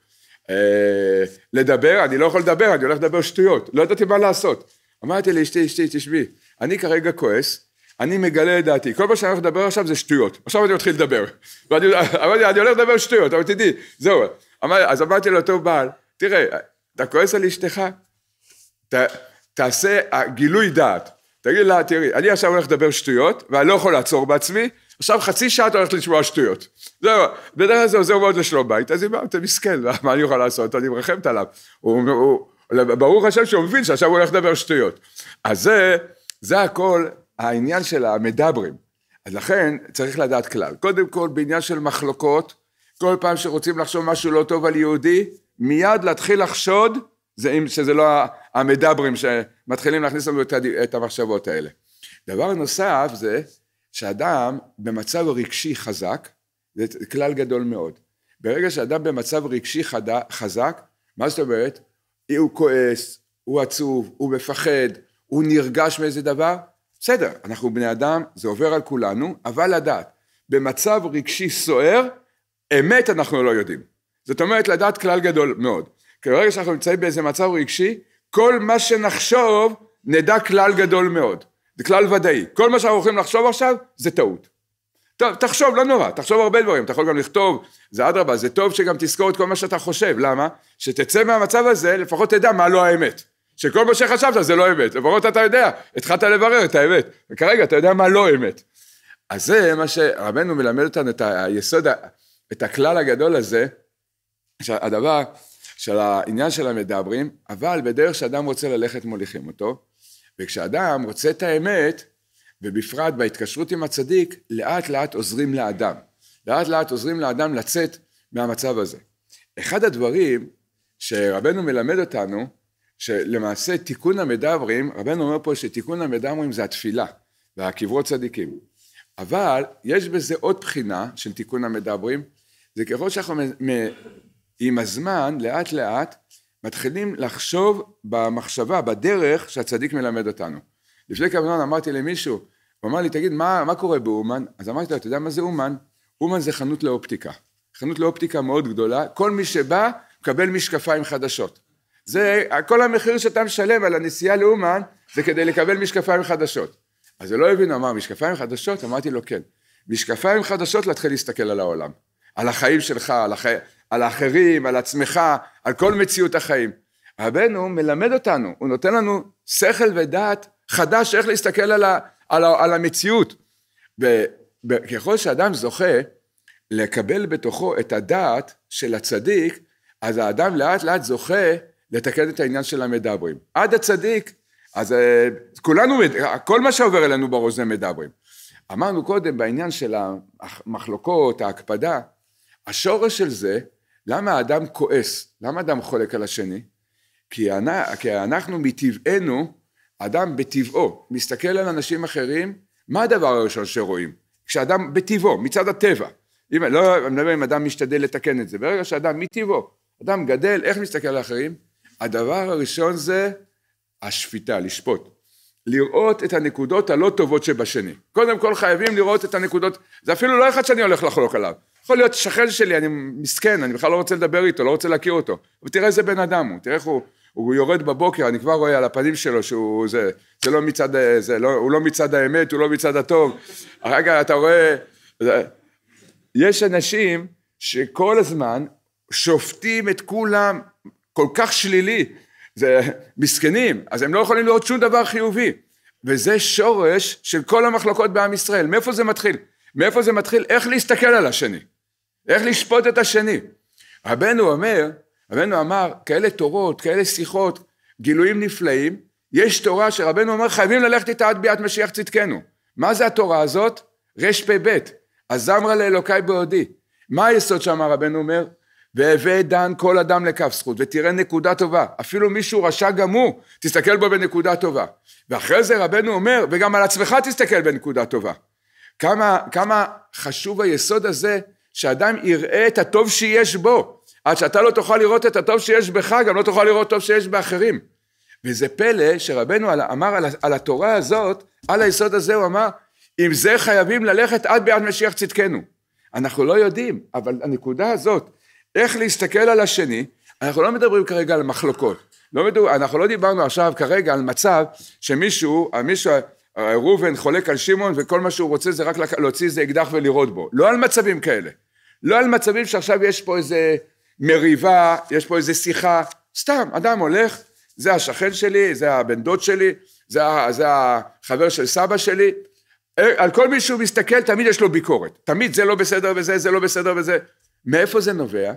אה, לדבר, אני לא יכול לדבר, אני הולך לדבר שטויות, לא ידעתי מה לעשות. אמרתי לאשתי, אשתי, תשבי, אני כרגע כועס, אני מגלה את דעתי. כל מה שאני הולך לדבר עכשיו זה שטויות. עכשיו אני מתחיל לדבר. ואני, אמרתי, אני הולך לדבר שטויות, אבל תדעי, זהו. אמר, אז אמרתי לאותו בעל, תראה, אתה כועס על אשתך? ת, תעשה גילוי דעת. תגיד לה, תראי, אני עכשיו הולך לדבר שטויות, ואני לא יכול לעצור בעצמי, עכשיו חצי שעה אתה הולך לשמוע שטויות. זהו, בדרך כלל זה עוזר מאוד לשלום בית, אז היא אתה מסכן, מה אני יכול לעשות? אני מרחמת עליו. הוא, הוא, הוא, ברוך השם שהוא מבין שעכשיו הוא הולך לדבר שטויות. אז זה, זה הכל העניין של המדברים. אז לכן צריך לדעת כלל. קודם כל בעניין של מחלוקות, כל פעם שרוצים לחשוב משהו לא טוב על יהודי, מיד להתחיל לחשוד זה, אם, שזה לא המדברים שמתחילים להכניס לנו את המחשבות האלה. דבר נוסף זה שאדם במצב רגשי חזק, זה כלל גדול מאוד. ברגע שאדם במצב רגשי חד... חזק, מה זאת אומרת? הוא כועס, הוא עצוב, הוא מפחד, הוא נרגש מאיזה דבר, בסדר, אנחנו בני אדם, זה עובר על כולנו, אבל לדעת, במצב רגשי סוער, אמת אנחנו לא יודעים. זאת אומרת, לדעת כלל גדול מאוד. כי ברגע שאנחנו נמצאים באיזה מצב רגשי, כל מה שנחשוב, נדע כלל גדול מאוד. זה כלל ודאי. כל מה שאנחנו הולכים לחשוב עכשיו, זה טעות. טוב, תחשוב, לא נורא, תחשוב הרבה דברים, אתה יכול גם לכתוב, זה אדרבה, זה טוב שגם תזכור את כל מה שאתה חושב, למה? שתצא מהמצב הזה, לפחות תדע מה לא האמת. שכל מה שחשבת זה לא אמת, לפחות אתה יודע, התחלת לברר את האמת, וכרגע אתה יודע מה לא אמת. אז זה מה שרבנו מלמד אותנו, את היסוד, את הכלל הגדול הזה, הדבר של העניין של המדברים, אבל בדרך שאדם רוצה ללכת מוליכים אותו, וכשאדם רוצה את האמת, ובפרט בהתקשרות עם הצדיק, לאט לאט עוזרים לאדם. לאט לאט עוזרים לאדם לצאת מהמצב הזה. אחד הדברים שרבנו מלמד אותנו, שלמעשה תיקון המדברים, רבנו אומר פה שתיקון המדברים זה התפילה והקברות צדיקים. אבל יש בזה עוד בחינה של תיקון המדברים, זה ככל שאנחנו מ- מ- עם הזמן לאט לאט מתחילים לחשוב במחשבה, בדרך שהצדיק מלמד אותנו. לפני כמה זמן אמרתי למישהו, הוא אמר לי, תגיד, מה, מה קורה באומן? אז אמרתי לו, אתה יודע מה זה אומן? אומן זה חנות לאופטיקה. חנות לאופטיקה מאוד גדולה, כל מי שבא מקבל משקפיים חדשות. זה, כל המחיר שאתה משלם על הנסיעה לאומן, זה כדי לקבל משקפיים חדשות. אז הוא לא הבין, הוא אמר, משקפיים חדשות? אמרתי לו, כן. משקפיים חדשות להתחיל להסתכל על העולם. על החיים שלך, על, הח... על האחרים, על עצמך, על כל מציאות החיים. רבנו מלמד אותנו, הוא נותן לנו שכל ודעת חדש איך להסתכל על, ה... על, ה... על המציאות. וככל שאדם זוכה לקבל בתוכו את הדעת של הצדיק, אז האדם לאט לאט זוכה לתקן את העניין של המדברים. עד הצדיק, אז אה, כולנו, כל מה שעובר אלינו בראש זה מדברים. אמרנו קודם בעניין של המחלוקות, ההקפדה, השורש של זה, למה האדם כועס, למה אדם חולק על השני? כי, אנ... כי אנחנו מטבענו, אדם בטבעו, מסתכל על אנשים אחרים, מה הדבר הראשון שרואים? כשאדם בטבעו, מצד הטבע, אם, לא, אני מדבר לא אם אדם משתדל לתקן את זה, ברגע שאדם מטבעו, אדם גדל, איך מסתכל על האחרים? הדבר הראשון זה השפיטה, לשפוט. לראות את הנקודות הלא טובות שבשני. קודם כל חייבים לראות את הנקודות, זה אפילו לא אחד שאני הולך לחלוק עליו. יכול להיות שכן שלי, אני מסכן, אני בכלל לא רוצה לדבר איתו, לא רוצה להכיר אותו. אבל תראה איזה בן אדם הוא, תראה איך הוא, הוא יורד בבוקר, אני כבר רואה על הפנים שלו שהוא, זה, זה לא מצד, זה לא, הוא לא מצד האמת, הוא לא מצד הטוב. רגע, אתה רואה, זה, יש אנשים שכל הזמן שופטים את כולם, כל כך שלילי, זה מסכנים, אז הם לא יכולים לראות שום דבר חיובי. וזה שורש של כל המחלוקות בעם ישראל. מאיפה זה מתחיל? מאיפה זה מתחיל? איך להסתכל על השני? איך לשפוט את השני? רבנו אומר, רבנו אמר, כאלה תורות, כאלה שיחות, גילויים נפלאים, יש תורה שרבנו אומר, חייבים ללכת איתה עד ביאת משיח צדקנו. מה זה התורה הזאת? רפ"ב, אז הזמרה לאלוקיי בעודי. מה היסוד שאמר רבנו אומר? והווה דן כל אדם לכף זכות, ותראה נקודה טובה, אפילו מישהו רשע גם הוא, תסתכל בו בנקודה טובה. ואחרי זה רבנו אומר, וגם על עצמך תסתכל בנקודה טובה. כמה, כמה חשוב היסוד הזה, שאדם יראה את הטוב שיש בו. עד שאתה לא תוכל לראות את הטוב שיש בך, גם לא תוכל לראות טוב שיש באחרים. וזה פלא שרבנו אמר על, על התורה הזאת, על היסוד הזה הוא אמר, עם זה חייבים ללכת עד ביד משיח צדקנו. אנחנו לא יודעים, אבל הנקודה הזאת, איך להסתכל על השני, אנחנו לא מדברים כרגע על מחלוקות, לא מדבר, אנחנו לא דיברנו עכשיו כרגע על מצב שמישהו, מישהו, ראובן חולק על שמעון וכל מה שהוא רוצה זה רק להוציא איזה אקדח ולירות בו, לא על מצבים כאלה, לא על מצבים שעכשיו יש פה איזה מריבה, יש פה איזה שיחה, סתם, אדם הולך, זה השכן שלי, זה הבן דוד שלי, זה, זה החבר של סבא שלי, אה, על כל מי שהוא מסתכל תמיד יש לו ביקורת, תמיד זה לא בסדר וזה, זה לא בסדר וזה, מאיפה זה נובע?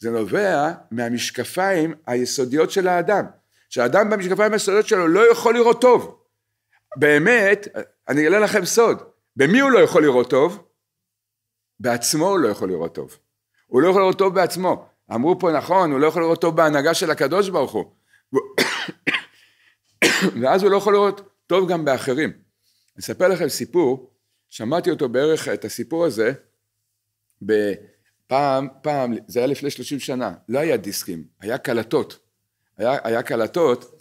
זה נובע מהמשקפיים היסודיות של האדם. שהאדם במשקפיים היסודיות שלו לא יכול לראות טוב. באמת, אני אגלה לכם סוד, במי הוא לא יכול לראות טוב? בעצמו הוא לא יכול לראות טוב. הוא לא יכול לראות טוב בעצמו. אמרו פה נכון, הוא לא יכול לראות טוב בהנהגה של הקדוש ברוך הוא. ואז הוא לא יכול לראות טוב גם באחרים. אני אספר לכם סיפור, שמעתי אותו בערך, את הסיפור הזה, ב- פעם, פעם, זה היה לפני 30 שנה, לא היה דיסקים, היה קלטות. היה, היה קלטות,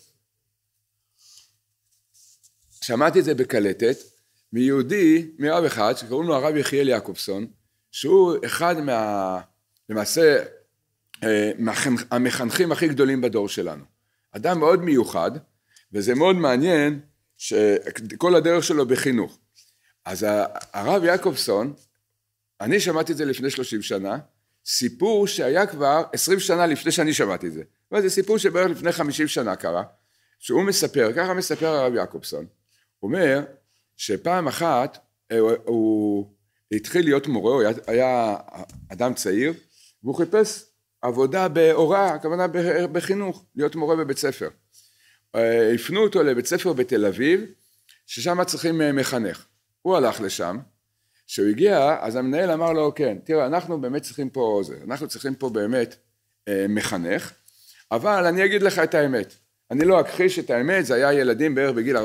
שמעתי את זה בקלטת, מיהודי, מרב אחד, שקוראים לו הרב יחיאל יעקובסון, שהוא אחד מה... למעשה, אה, המחנכים הכי גדולים בדור שלנו. אדם מאוד מיוחד, וזה מאוד מעניין שכל הדרך שלו בחינוך. אז הרב יעקובסון אני שמעתי את זה לפני 30 שנה, סיפור שהיה כבר 20 שנה לפני שאני שמעתי את זה. זה סיפור שבערך לפני 50 שנה קרה, שהוא מספר, ככה מספר הרב יעקובסון, הוא אומר שפעם אחת אה, הוא, הוא התחיל להיות מורה, הוא היה, היה אדם צעיר, והוא חיפש עבודה בהוראה, הכוונה בחינוך, להיות מורה בבית ספר. אה, הפנו אותו לבית ספר בתל אביב, ששם צריכים אה, מחנך. הוא הלך לשם, כשהוא הגיע, אז המנהל אמר לו, כן, תראה, אנחנו באמת צריכים פה זה, אנחנו צריכים פה באמת אה, מחנך, אבל אני אגיד לך את האמת. אני לא אכחיש את האמת, זה היה ילדים בערך בגיל 14-15,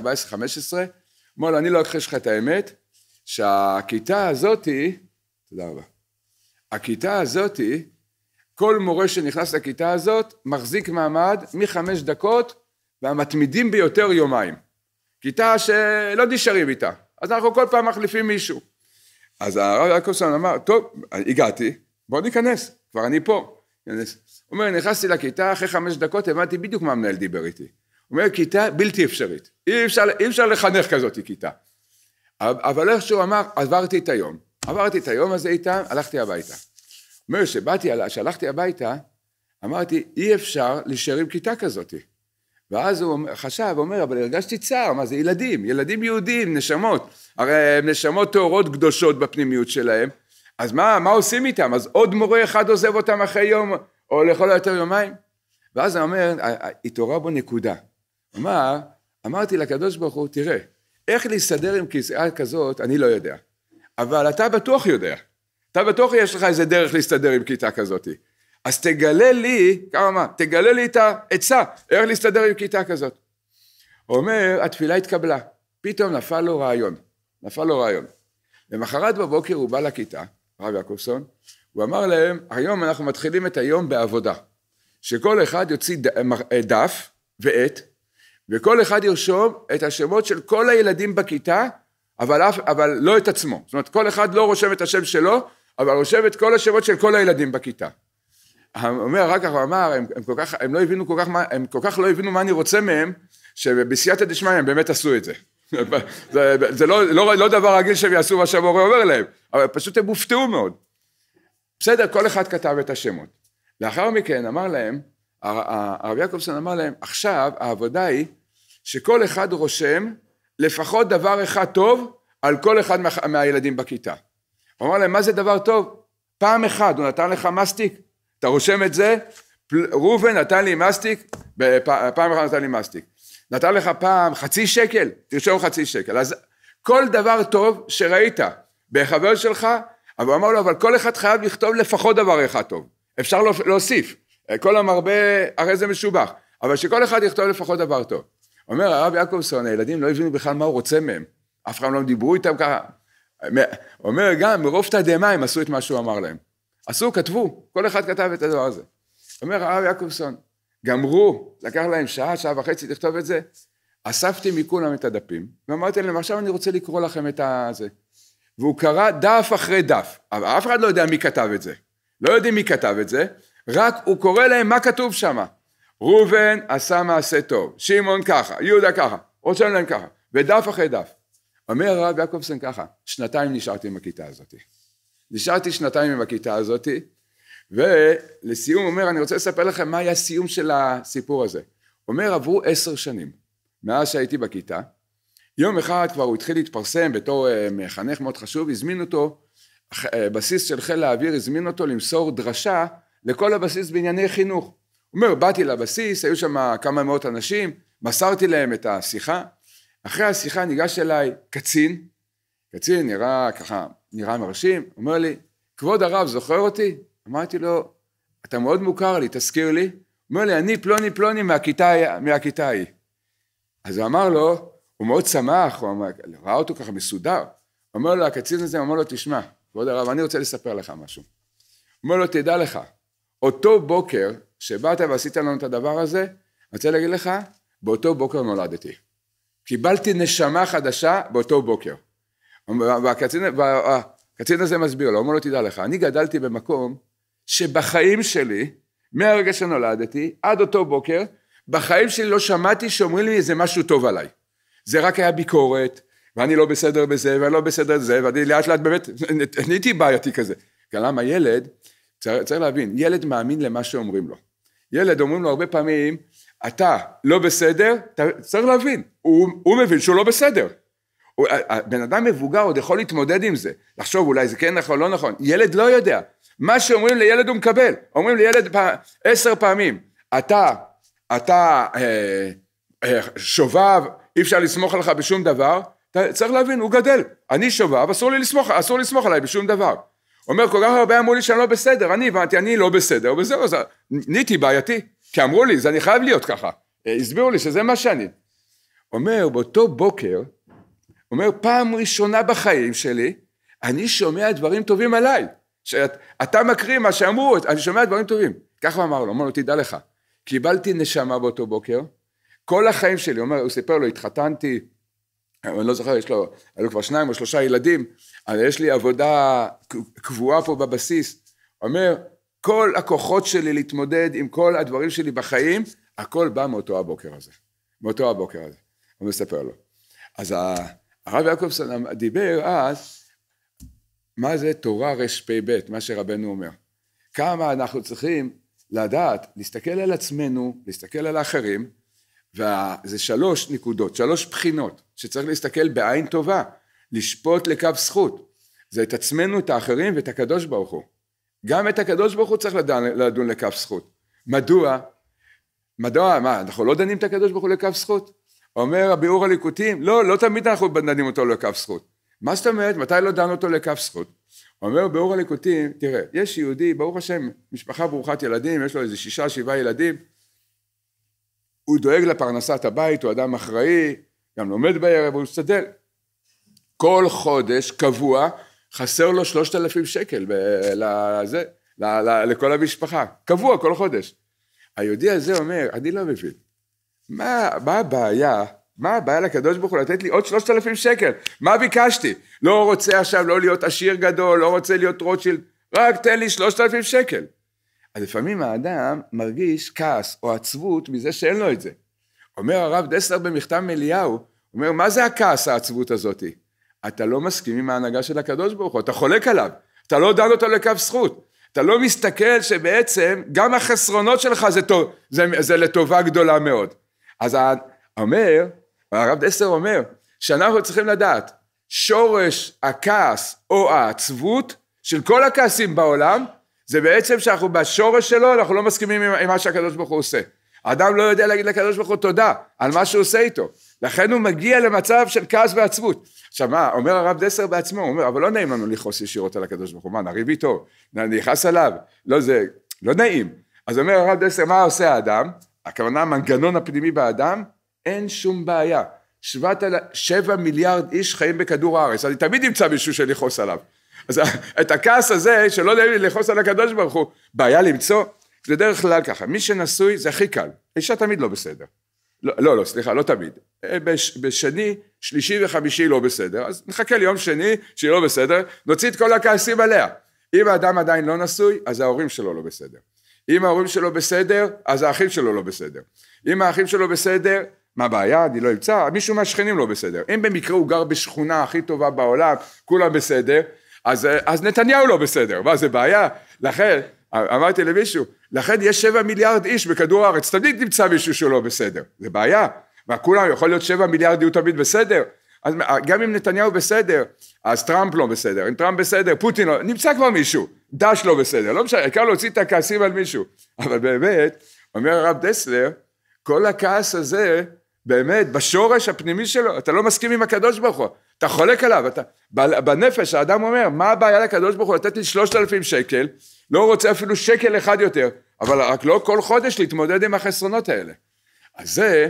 אמר לו, אני לא אכחיש לך את האמת, שהכיתה הזאתי, תודה רבה, הכיתה הזאתי, כל מורה שנכנס לכיתה הזאת מחזיק מעמד מחמש דקות והמתמידים ביותר יומיים. כיתה שלא נשארים איתה, אז אנחנו כל פעם מחליפים מישהו. אז הרב יעקב אמר, טוב, הגעתי, בוא ניכנס, כבר אני פה. ניכנס. הוא אומר, נכנסתי לכיתה, אחרי חמש דקות הבנתי בדיוק מה המנהל דיבר איתי. הוא אומר, כיתה בלתי אפשרית, אי אפשר, אי אפשר לחנך כזאת כיתה. אבל איך שהוא אמר, עברתי את היום. עברתי את היום הזה איתם, הלכתי הביתה. אומר, כשבאתי, כשהלכתי הביתה, אמרתי, אי אפשר להישאר עם כיתה כזאת. ואז הוא חשב, הוא אומר, אבל הרגשתי צער, מה זה ילדים, ילדים יהודים, נשמות, הרי הם נשמות טהורות קדושות בפנימיות שלהם, אז מה, מה עושים איתם? אז עוד מורה אחד עוזב אותם אחרי יום, או לכל היותר יומיים? ואז הוא אומר, אה, אה, התעוררה בו נקודה. אמר, אמרתי לקדוש ברוך הוא, תראה, איך להסתדר עם כיסאה כזאת, אני לא יודע, אבל אתה בטוח יודע. אתה בטוח יש לך איזה דרך להסתדר עם כיתה כזאת. אז תגלה לי, כמה מה? תגלה לי את העצה, איך להסתדר עם כיתה כזאת. אומר, התפילה התקבלה. פתאום נפל לו רעיון. נפל לו רעיון. למחרת בבוקר הוא בא לכיתה, הרב יעקובסון, הוא אמר להם, היום אנחנו מתחילים את היום בעבודה. שכל אחד יוציא דף ועט, וכל אחד ירשום את השמות של כל הילדים בכיתה, אבל, אף, אבל לא את עצמו. זאת אומרת, כל אחד לא רושם את השם שלו, אבל רושם את כל השמות של כל הילדים בכיתה. אומר אחר כך, הוא אמר, הם, הם, כל כך, הם, לא הבינו כל כך מה, הם כל כך לא הבינו מה אני רוצה מהם, שבסייעתא דשמיא הם באמת עשו את זה. זה, זה לא, לא, לא דבר רגיל שהם יעשו מה שהמורה אומר להם, אבל פשוט הם הופתעו מאוד. בסדר, כל אחד כתב את השמות. לאחר מכן אמר להם, הרב יעקובסון אמר להם, עכשיו העבודה היא שכל אחד רושם לפחות דבר אחד טוב על כל אחד מה, מהילדים בכיתה. הוא אמר להם, מה זה דבר טוב? פעם אחת הוא נתן לך מסטיק, אתה רושם את זה, ראובן נתן לי מסטיק, פעם אחת נתן לי מסטיק. נתן לך פעם חצי שקל, תרשום חצי שקל. אז כל דבר טוב שראית בחבר שלך, אבל אמר לו, אבל כל אחד חייב לכתוב לפחות דבר אחד טוב. אפשר לא, להוסיף, כל המרבה, הרי זה משובח, אבל שכל אחד יכתוב לפחות דבר טוב. אומר הרב יעקובסון, הילדים לא הבינו בכלל מה הוא רוצה מהם. אף אחד לא דיברו איתם ככה. אומר גם, מרוב תדהמה הם עשו את מה שהוא אמר להם. עשו, כתבו, כל אחד כתב את הדבר הזה. אומר הרב יעקובסון, גמרו, לקח להם שעה, שעה וחצי לכתוב את זה, אספתי מכולם את הדפים, ואמרתי להם, עכשיו אני רוצה לקרוא לכם את הזה. והוא קרא דף אחרי דף, אבל אף אחד לא יודע מי כתב את זה. לא יודעים מי כתב את זה, רק הוא קורא להם מה כתוב שם. ראובן עשה מעשה טוב, שמעון ככה, יהודה ככה, עוד שלהם ככה, ודף אחרי דף. אומר הרב יעקובסון ככה, שנתיים נשארתי עם הכיתה הזאת. נשארתי שנתיים עם הכיתה הזאתי, ולסיום הוא אומר, אני רוצה לספר לכם מה היה הסיום של הסיפור הזה. אומר, עברו עשר שנים מאז שהייתי בכיתה. יום אחד כבר הוא התחיל להתפרסם בתור אה, מחנך מאוד חשוב, הזמין אותו, אה, בסיס של חיל האוויר הזמין אותו למסור דרשה לכל הבסיס בענייני חינוך. הוא אומר, באתי לבסיס, היו שם כמה מאות אנשים, מסרתי להם את השיחה. אחרי השיחה ניגש אליי קצין, קצין, נראה ככה, נראה מרשים, אומר לי, כבוד הרב, זוכר אותי? אמרתי לו, אתה מאוד מוכר לי, תזכיר לי. אומר לי, אני פלוני פלוני מהכיתה, מהכיתה ההיא. אז הוא אמר לו, הוא מאוד שמח, הוא אמר, ראה אותו ככה מסודר. אומר לו, הקצין הזה, אומר לו, תשמע, כבוד הרב, אני רוצה לספר לך משהו. אומר לו, תדע לך, אותו בוקר שבאת ועשית לנו את הדבר הזה, אני רוצה להגיד לך, באותו בוקר נולדתי. קיבלתי נשמה חדשה באותו בוקר. והקצין, והקצין הזה מסביר לו, אומר לו, תדע לך, אני גדלתי במקום שבחיים שלי, מהרגע שנולדתי עד אותו בוקר, בחיים שלי לא שמעתי שאומרים לי איזה משהו טוב עליי. זה רק היה ביקורת, ואני לא בסדר בזה, ואני לא בסדר בזה, ואני לאט לאט באמת, נהייתי בעייתי כזה. למה ילד, צריך, צריך להבין, ילד מאמין למה שאומרים לו. ילד אומרים לו הרבה פעמים, אתה לא בסדר, אתה צריך להבין, הוא, הוא מבין שהוא לא בסדר. בן אדם מבוגר עוד יכול להתמודד עם זה, לחשוב אולי זה כן נכון, לא נכון, ילד לא יודע, מה שאומרים לילד הוא מקבל, אומרים לילד פעם, עשר פעמים, אתה, אתה אה, אה, שובב, אי אפשר לסמוך עליך בשום דבר, אתה צריך להבין, הוא גדל, אני שובב, אסור לי לסמוך, אסור לסמוך עליי בשום דבר. אומר, כל כך הרבה אמרו לי שאני לא בסדר, אני הבנתי, אני לא בסדר, וזהו, זה נהייתי בעייתי, כי אמרו לי, זה אני חייב להיות ככה, אה, הסבירו לי שזה מה שאני. אומר, באותו בוקר, אומר, פעם ראשונה בחיים שלי, אני שומע דברים טובים עליי. שאתה מקריא מה שאמרו, אני שומע דברים טובים. ככה אמר לו, אמר לו, תדע לך, קיבלתי נשמה באותו בוקר, כל החיים שלי, אומר, הוא סיפר לו, התחתנתי, אני לא זוכר, יש לו, היו לו כבר שניים או שלושה ילדים, אבל יש לי עבודה קבועה פה בבסיס. אומר, כל הכוחות שלי להתמודד עם כל הדברים שלי בחיים, הכל בא מאותו הבוקר הזה. מאותו הבוקר הזה. הוא מספר לו. אז הרב יעקובסון דיבר אז מה זה תורה רפ"ב, מה שרבנו אומר. כמה אנחנו צריכים לדעת, להסתכל על עצמנו, להסתכל על האחרים, וזה שלוש נקודות, שלוש בחינות, שצריך להסתכל בעין טובה, לשפוט לקו זכות. זה את עצמנו, את האחרים ואת הקדוש ברוך הוא. גם את הקדוש ברוך הוא צריך לדון, לדון לקו זכות. מדוע? מדוע? מה, אנחנו לא דנים את הקדוש ברוך הוא לקו זכות? אומר הביאור הליקוטים, לא, לא תמיד אנחנו דנים אותו לכף זכות. מה זאת אומרת? מתי לא דנו אותו לכף זכות? אומר ביאור הליקוטים, תראה, יש יהודי, ברוך השם, משפחה ברוכת ילדים, יש לו איזה שישה, שבעה ילדים, הוא דואג לפרנסת הבית, הוא אדם אחראי, גם לומד בערב, הוא משתדל. כל חודש, קבוע, חסר לו שלושת אלפים שקל ב- לזה, ל- ל- לכל המשפחה, קבוע כל חודש. היהודי הזה אומר, אני לא מבין, מה, מה הבעיה? מה הבעיה לקדוש ברוך הוא לתת לי עוד שלושת אלפים שקל? מה ביקשתי? לא רוצה עכשיו לא להיות עשיר גדול, לא רוצה להיות רוטשילד, רק תן לי שלושת אלפים שקל. אז לפעמים האדם מרגיש כעס או עצבות מזה שאין לו את זה. אומר הרב דסלר במכתב אליהו, אומר, מה זה הכעס העצבות הזאתי? אתה לא מסכים עם ההנהגה של הקדוש ברוך הוא, אתה חולק עליו, אתה לא דן אותו לקו זכות, אתה לא מסתכל שבעצם גם החסרונות שלך זה, טוב, זה, זה לטובה גדולה מאוד. אז אומר, הרב דסלר אומר, שאנחנו צריכים לדעת, שורש הכעס או העצבות של כל הכעסים בעולם, זה בעצם שאנחנו בשורש שלו, אנחנו לא מסכימים עם, עם מה שהקדוש ברוך הוא עושה. האדם לא יודע להגיד לקדוש ברוך הוא תודה על מה שהוא עושה איתו. לכן הוא מגיע למצב של כעס ועצבות. עכשיו מה, אומר הרב דסר בעצמו, הוא אומר, אבל לא נעים לנו לכעוס ישירות על הקדוש ברוך הוא, מה, נריב איתו, נכעס עליו, לא זה, לא נעים. אז אומר הרב דסר, מה עושה האדם? הכוונה המנגנון הפנימי באדם, אין שום בעיה. שבעת, אל... שבע מיליארד איש חיים בכדור הארץ, אני תמיד אמצא מישהו שאני אכעוס עליו. אז את הכעס הזה, שלא נעים לי לכעוס על הקדוש ברוך הוא, בעיה למצוא? זה דרך כלל ככה, מי שנשוי זה הכי קל, אישה תמיד לא בסדר. לא, לא, לא סליחה, לא תמיד. אה, בש, בשני, שלישי וחמישי לא בסדר, אז נחכה ליום שני שהיא לא בסדר, נוציא את כל הכעסים עליה. אם האדם עדיין לא נשוי, אז ההורים שלו לא בסדר. אם ההורים שלו בסדר, אז האחים שלו לא בסדר. אם האחים שלו בסדר, מה הבעיה? אני לא אמצא, מישהו מהשכנים לא בסדר. אם במקרה הוא גר בשכונה הכי טובה בעולם, כולם בסדר, אז, אז נתניהו לא בסדר, מה זה בעיה? לכן, אמרתי למישהו, לכן יש שבע מיליארד איש בכדור הארץ, תמיד נמצא מישהו שהוא לא בסדר, זה בעיה. מה כולם, יכול להיות שבע מיליארד יהיו תמיד בסדר? אז גם אם נתניהו בסדר, אז טראמפ לא בסדר, אם טראמפ בסדר, פוטין לא, נמצא כבר מישהו. דש לא בסדר, לא משנה, העיקר להוציא את הכעסים על מישהו. אבל באמת, אומר הרב דסלר, כל הכעס הזה, באמת, בשורש הפנימי שלו, אתה לא מסכים עם הקדוש ברוך הוא, אתה חולק עליו, אתה, בנפש האדם אומר, מה הבעיה לקדוש ברוך הוא לתת לי שלושת אלפים שקל, לא רוצה אפילו שקל אחד יותר, אבל רק לא כל חודש להתמודד עם החסרונות האלה. אז זה,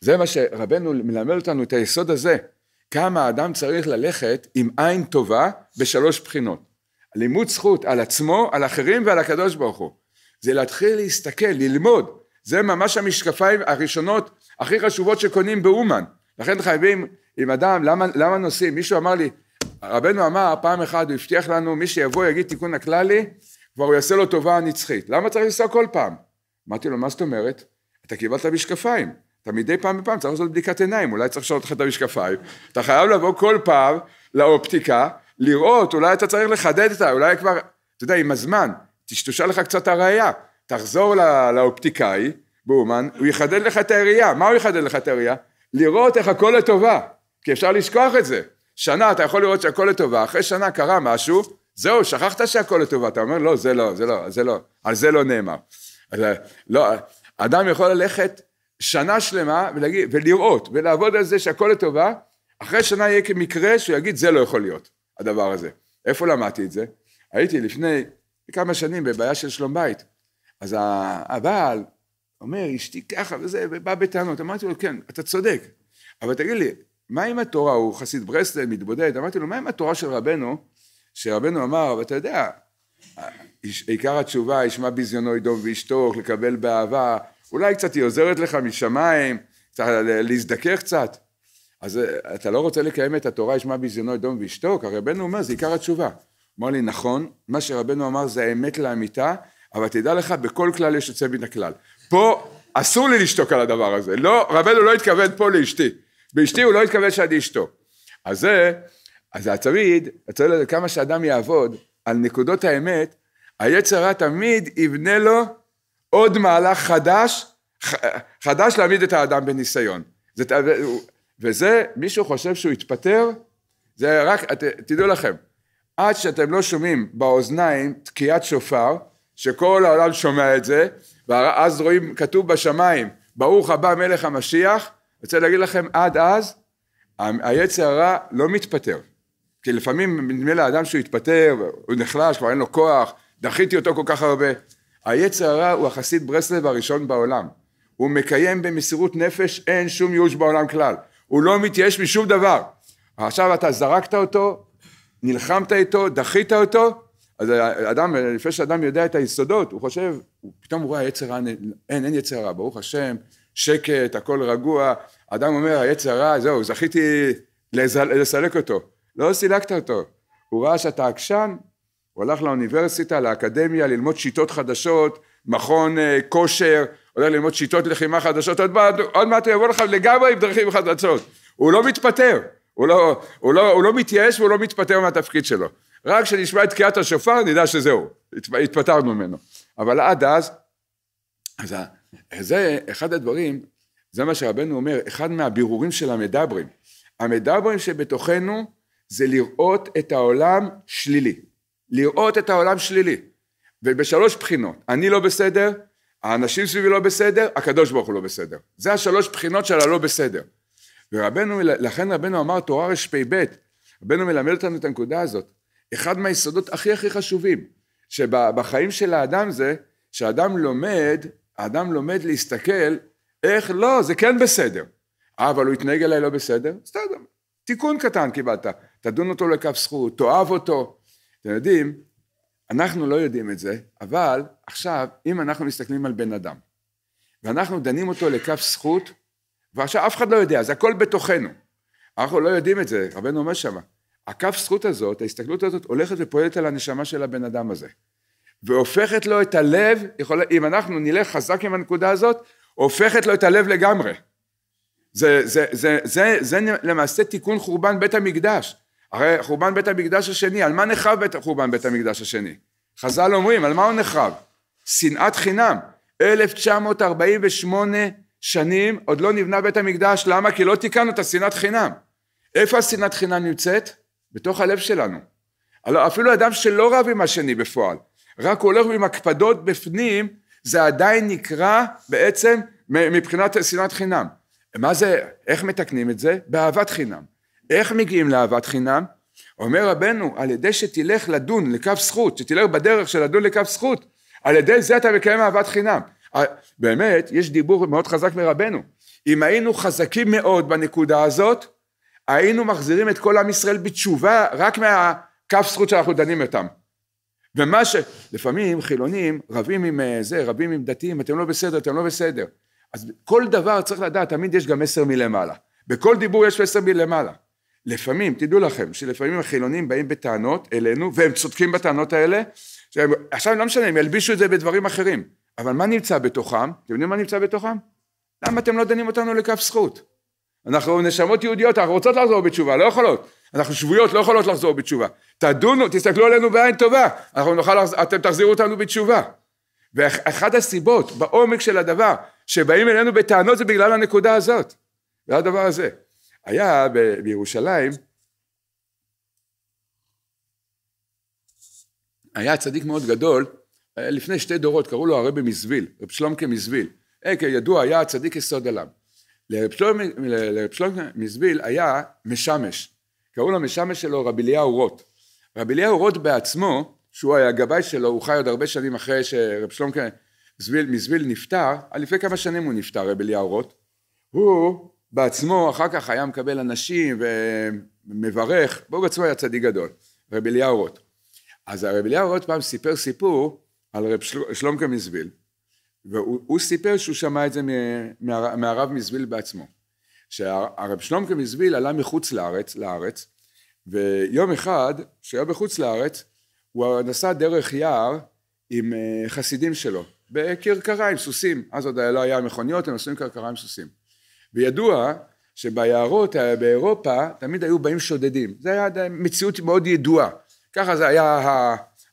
זה מה שרבנו מלמד אותנו את היסוד הזה, כמה האדם צריך ללכת עם עין טובה בשלוש בחינות. לימוד זכות על עצמו, על אחרים ועל הקדוש ברוך הוא. זה להתחיל להסתכל, ללמוד. זה ממש המשקפיים הראשונות הכי חשובות שקונים באומן. לכן חייבים עם אדם, למה, למה נוסעים? מישהו אמר לי, רבנו אמר פעם אחת, הוא הבטיח לנו, מי שיבוא יגיד תיקון הכללי, כבר הוא יעשה לו טובה נצחית. למה צריך לנסוע כל פעם? אמרתי לו, מה זאת אומרת? אתה קיבלת משקפיים. אתה מדי פעם בפעם צריך לעשות בדיקת עיניים, אולי צריך לשאול אותך את המשקפיים. אתה חייב לבוא כל פעם לאופטיקה לראות, אולי אתה צריך לחדד את ה... אולי כבר, אתה יודע, עם הזמן, תשתושה לך קצת הראייה, תחזור לא, לאופטיקאי, באומן, הוא יחדד לך את הראייה, מה הוא יחדד לך את הראייה? לראות איך הכל לטובה, כי אפשר לשכוח את זה. שנה אתה יכול לראות שהכל לטובה, אחרי שנה קרה משהו, זהו, שכחת שהכל לטובה, אתה אומר, לא, זה לא, זה לא, זה לא, על זה לא נאמר. אז, אה, לא, אדם יכול ללכת שנה שלמה ולהגיד, ולראות, ולעבוד על זה שהכל לטובה, אחרי שנה יהיה כמקרה שהוא יגיד, זה לא יכול להיות. הדבר הזה. איפה למדתי את זה? הייתי לפני כמה שנים בבעיה של שלום בית. אז הבעל אומר, אשתי ככה וזה, ובא בטענות. אמרתי לו, כן, אתה צודק, אבל תגיד לי, מה עם התורה? הוא חסיד ברסלב, מתבודד. אמרתי לו, מה עם התורה של רבנו? שרבנו אמר, ואתה יודע, עיקר התשובה, ישמע ביזיונו ידום וישתוק, לקבל באהבה, אולי קצת היא עוזרת לך משמיים, צריך להזדכך קצת. אז אה, אתה לא רוצה לקיים את התורה, ישמע בזיונו אדום וישתוק? הרי רבנו אומר, זה עיקר התשובה. אמר לי, נכון, מה שרבנו אמר זה האמת לאמיתה, אבל תדע לך, בכל כלל יש יוצא מן הכלל. פה אסור לי לשתוק על הדבר הזה. לא, רבנו לא התכוון פה לאשתי. באשתי הוא לא התכוון שאני אשתוק. אז זה, אז הצמיד, תמיד, כמה שאדם יעבוד על נקודות האמת, היצרה תמיד יבנה לו עוד מהלך חדש, חדש להעמיד את האדם בניסיון. זה, וזה, מישהו חושב שהוא התפטר, זה רק, ת, תדעו לכם, עד שאתם לא שומעים באוזניים תקיעת שופר, שכל העולם שומע את זה, ואז רואים, כתוב בשמיים, ברוך הבא מלך המשיח, רוצה להגיד לכם, עד אז, היצר הרע לא מתפטר. כי לפעמים נדמה לאדם שהוא התפטר, הוא נחלש, כבר אין לו כוח, דחיתי אותו כל כך הרבה. היצר הרע הוא החסיד ברסלב הראשון בעולם. הוא מקיים במסירות נפש, אין שום ייאוש בעולם כלל. הוא לא מתייאש משום דבר. עכשיו אתה זרקת אותו, נלחמת איתו, דחית אותו, אז אדם, לפני שאדם יודע את היסודות, הוא חושב, הוא פתאום הוא רואה יצר רע, אין, אין יצר רע, ברוך השם, שקט, הכל רגוע, אדם אומר, היצר רע, זהו, זכיתי לזל, לסלק אותו, לא סילקת אותו, הוא ראה שאתה עקשן, הוא הלך לאוניברסיטה, לאקדמיה, ללמוד שיטות חדשות, מכון אה, כושר, הולך ללמוד שיטות לחימה חדשות, עוד מעט, עוד מעט הוא יבוא לך לגמרי עם דרכים חדשות. הוא לא מתפטר, הוא לא, הוא לא, הוא לא מתייאש והוא לא מתפטר מהתפקיד שלו. רק כשנשמע את תקיעת השופר נדע שזהו, התפטרנו ממנו. אבל עד אז, אז זה אחד הדברים, זה מה שרבנו אומר, אחד מהבירורים של המדברים. המדברים שבתוכנו זה לראות את העולם שלילי. לראות את העולם שלילי. ובשלוש בחינות, אני לא בסדר, האנשים סביבי לא בסדר, הקדוש ברוך הוא לא בסדר. זה השלוש בחינות של הלא בסדר. ורבנו, לכן רבנו אמר תורה רשפ"ב, רבנו מלמד אותנו את הנקודה הזאת. אחד מהיסודות הכי הכי חשובים, שבחיים של האדם זה, שאדם לומד, האדם לומד להסתכל איך לא, זה כן בסדר. אה, אבל הוא התנהג אליי לא בסדר? בסדר, תיקון קטן קיבלת. תדון אותו לכף זכות, תאהב אותו. אתם יודעים, אנחנו לא יודעים את זה, אבל עכשיו, אם אנחנו מסתכלים על בן אדם, ואנחנו דנים אותו לכף זכות, ועכשיו אף אחד לא יודע, זה הכל בתוכנו. אנחנו לא יודעים את זה, רבנו אומר שמה. הכף זכות הזאת, ההסתכלות הזאת, הולכת ופועלת על הנשמה של הבן אדם הזה. והופכת לו את הלב, יכול, אם אנחנו נלך חזק עם הנקודה הזאת, הופכת לו את הלב לגמרי. זה, זה, זה, זה, זה, זה למעשה תיקון חורבן בית המקדש. הרי חורבן בית המקדש השני, על מה נחרב בית, חורבן בית המקדש השני? חז"ל אומרים, על מה הוא נחרב? שנאת חינם. 1948 שנים עוד לא נבנה בית המקדש, למה? כי לא תיקנו את השנאת חינם. איפה השנאת חינם נמצאת? בתוך הלב שלנו. אפילו אדם שלא רב עם השני בפועל, רק הוא הולך עם הקפדות בפנים, זה עדיין נקרא בעצם מבחינת שנאת חינם. מה זה, איך מתקנים את זה? באהבת חינם. איך מגיעים לאהבת חינם? אומר רבנו, על ידי שתלך לדון לקו זכות, שתלך בדרך של לדון לקו זכות, על ידי זה אתה מקיים אהבת חינם. באמת, יש דיבור מאוד חזק מרבנו. אם היינו חזקים מאוד בנקודה הזאת, היינו מחזירים את כל עם ישראל בתשובה רק מהקו זכות שאנחנו דנים אותם. ומה ש... לפעמים חילונים רבים עם אה, זה, רבים עם דתיים, אתם לא בסדר, אתם לא בסדר. אז כל דבר צריך לדעת, תמיד יש גם מסר מלמעלה. בכל דיבור יש מסר מלמעלה. לפעמים, תדעו לכם, שלפעמים החילונים באים בטענות אלינו, והם צודקים בטענות האלה, שהם, עכשיו לא משנה, הם ילבישו את זה בדברים אחרים, אבל מה נמצא בתוכם? אתם יודעים מה נמצא בתוכם? למה אתם לא דנים אותנו לכף זכות? אנחנו נשמות יהודיות, אנחנו רוצות לחזור בתשובה, לא יכולות. אנחנו שבויות, לא יכולות לחזור בתשובה. תדונו, תסתכלו עלינו בעין טובה, אנחנו נוכל, אתם תחזירו אותנו בתשובה. ואחת הסיבות, בעומק של הדבר, שבאים אלינו בטענות זה בגלל הנקודה הזאת, זה הדבר הזה. היה ב- בירושלים, היה צדיק מאוד גדול, אה, לפני שתי דורות, קראו לו הרבי מזוויל, רב שלומקה מזוויל. אה, כידוע, היה צדיק יסוד עליו. לרב שלומקה שלום מזוויל היה משמש, קראו לו משמש שלו רבי אליהו רוט. רבי אליהו רוט בעצמו, שהוא היה הגבאי שלו, הוא חי עוד הרבה שנים אחרי שרב שלומקה מזוויל נפטר, אה, לפני כמה שנים הוא נפטר, רבי אליהו רוט. הוא בעצמו אחר כך היה מקבל אנשים ומברך, והוא בעצמו היה צדיק גדול, רבי אליהו רוט. אז הרבי אליהו רוט פעם סיפר סיפור על רב של... שלומקה מזוויל, והוא סיפר שהוא שמע את זה מה... מהרב מזוויל בעצמו. שהרב שלומקה מזוויל עלה מחוץ לארץ, לארץ, ויום אחד, שהיה בחוץ לארץ, הוא נסע דרך יער עם אה, חסידים שלו, בכרכרה עם סוסים, אז עוד לא היה מכוניות, הם עשו עם כרכרה עם סוסים. וידוע שביערות אה, באירופה תמיד היו באים שודדים, זו הייתה מציאות מאוד ידועה, ככה זה היה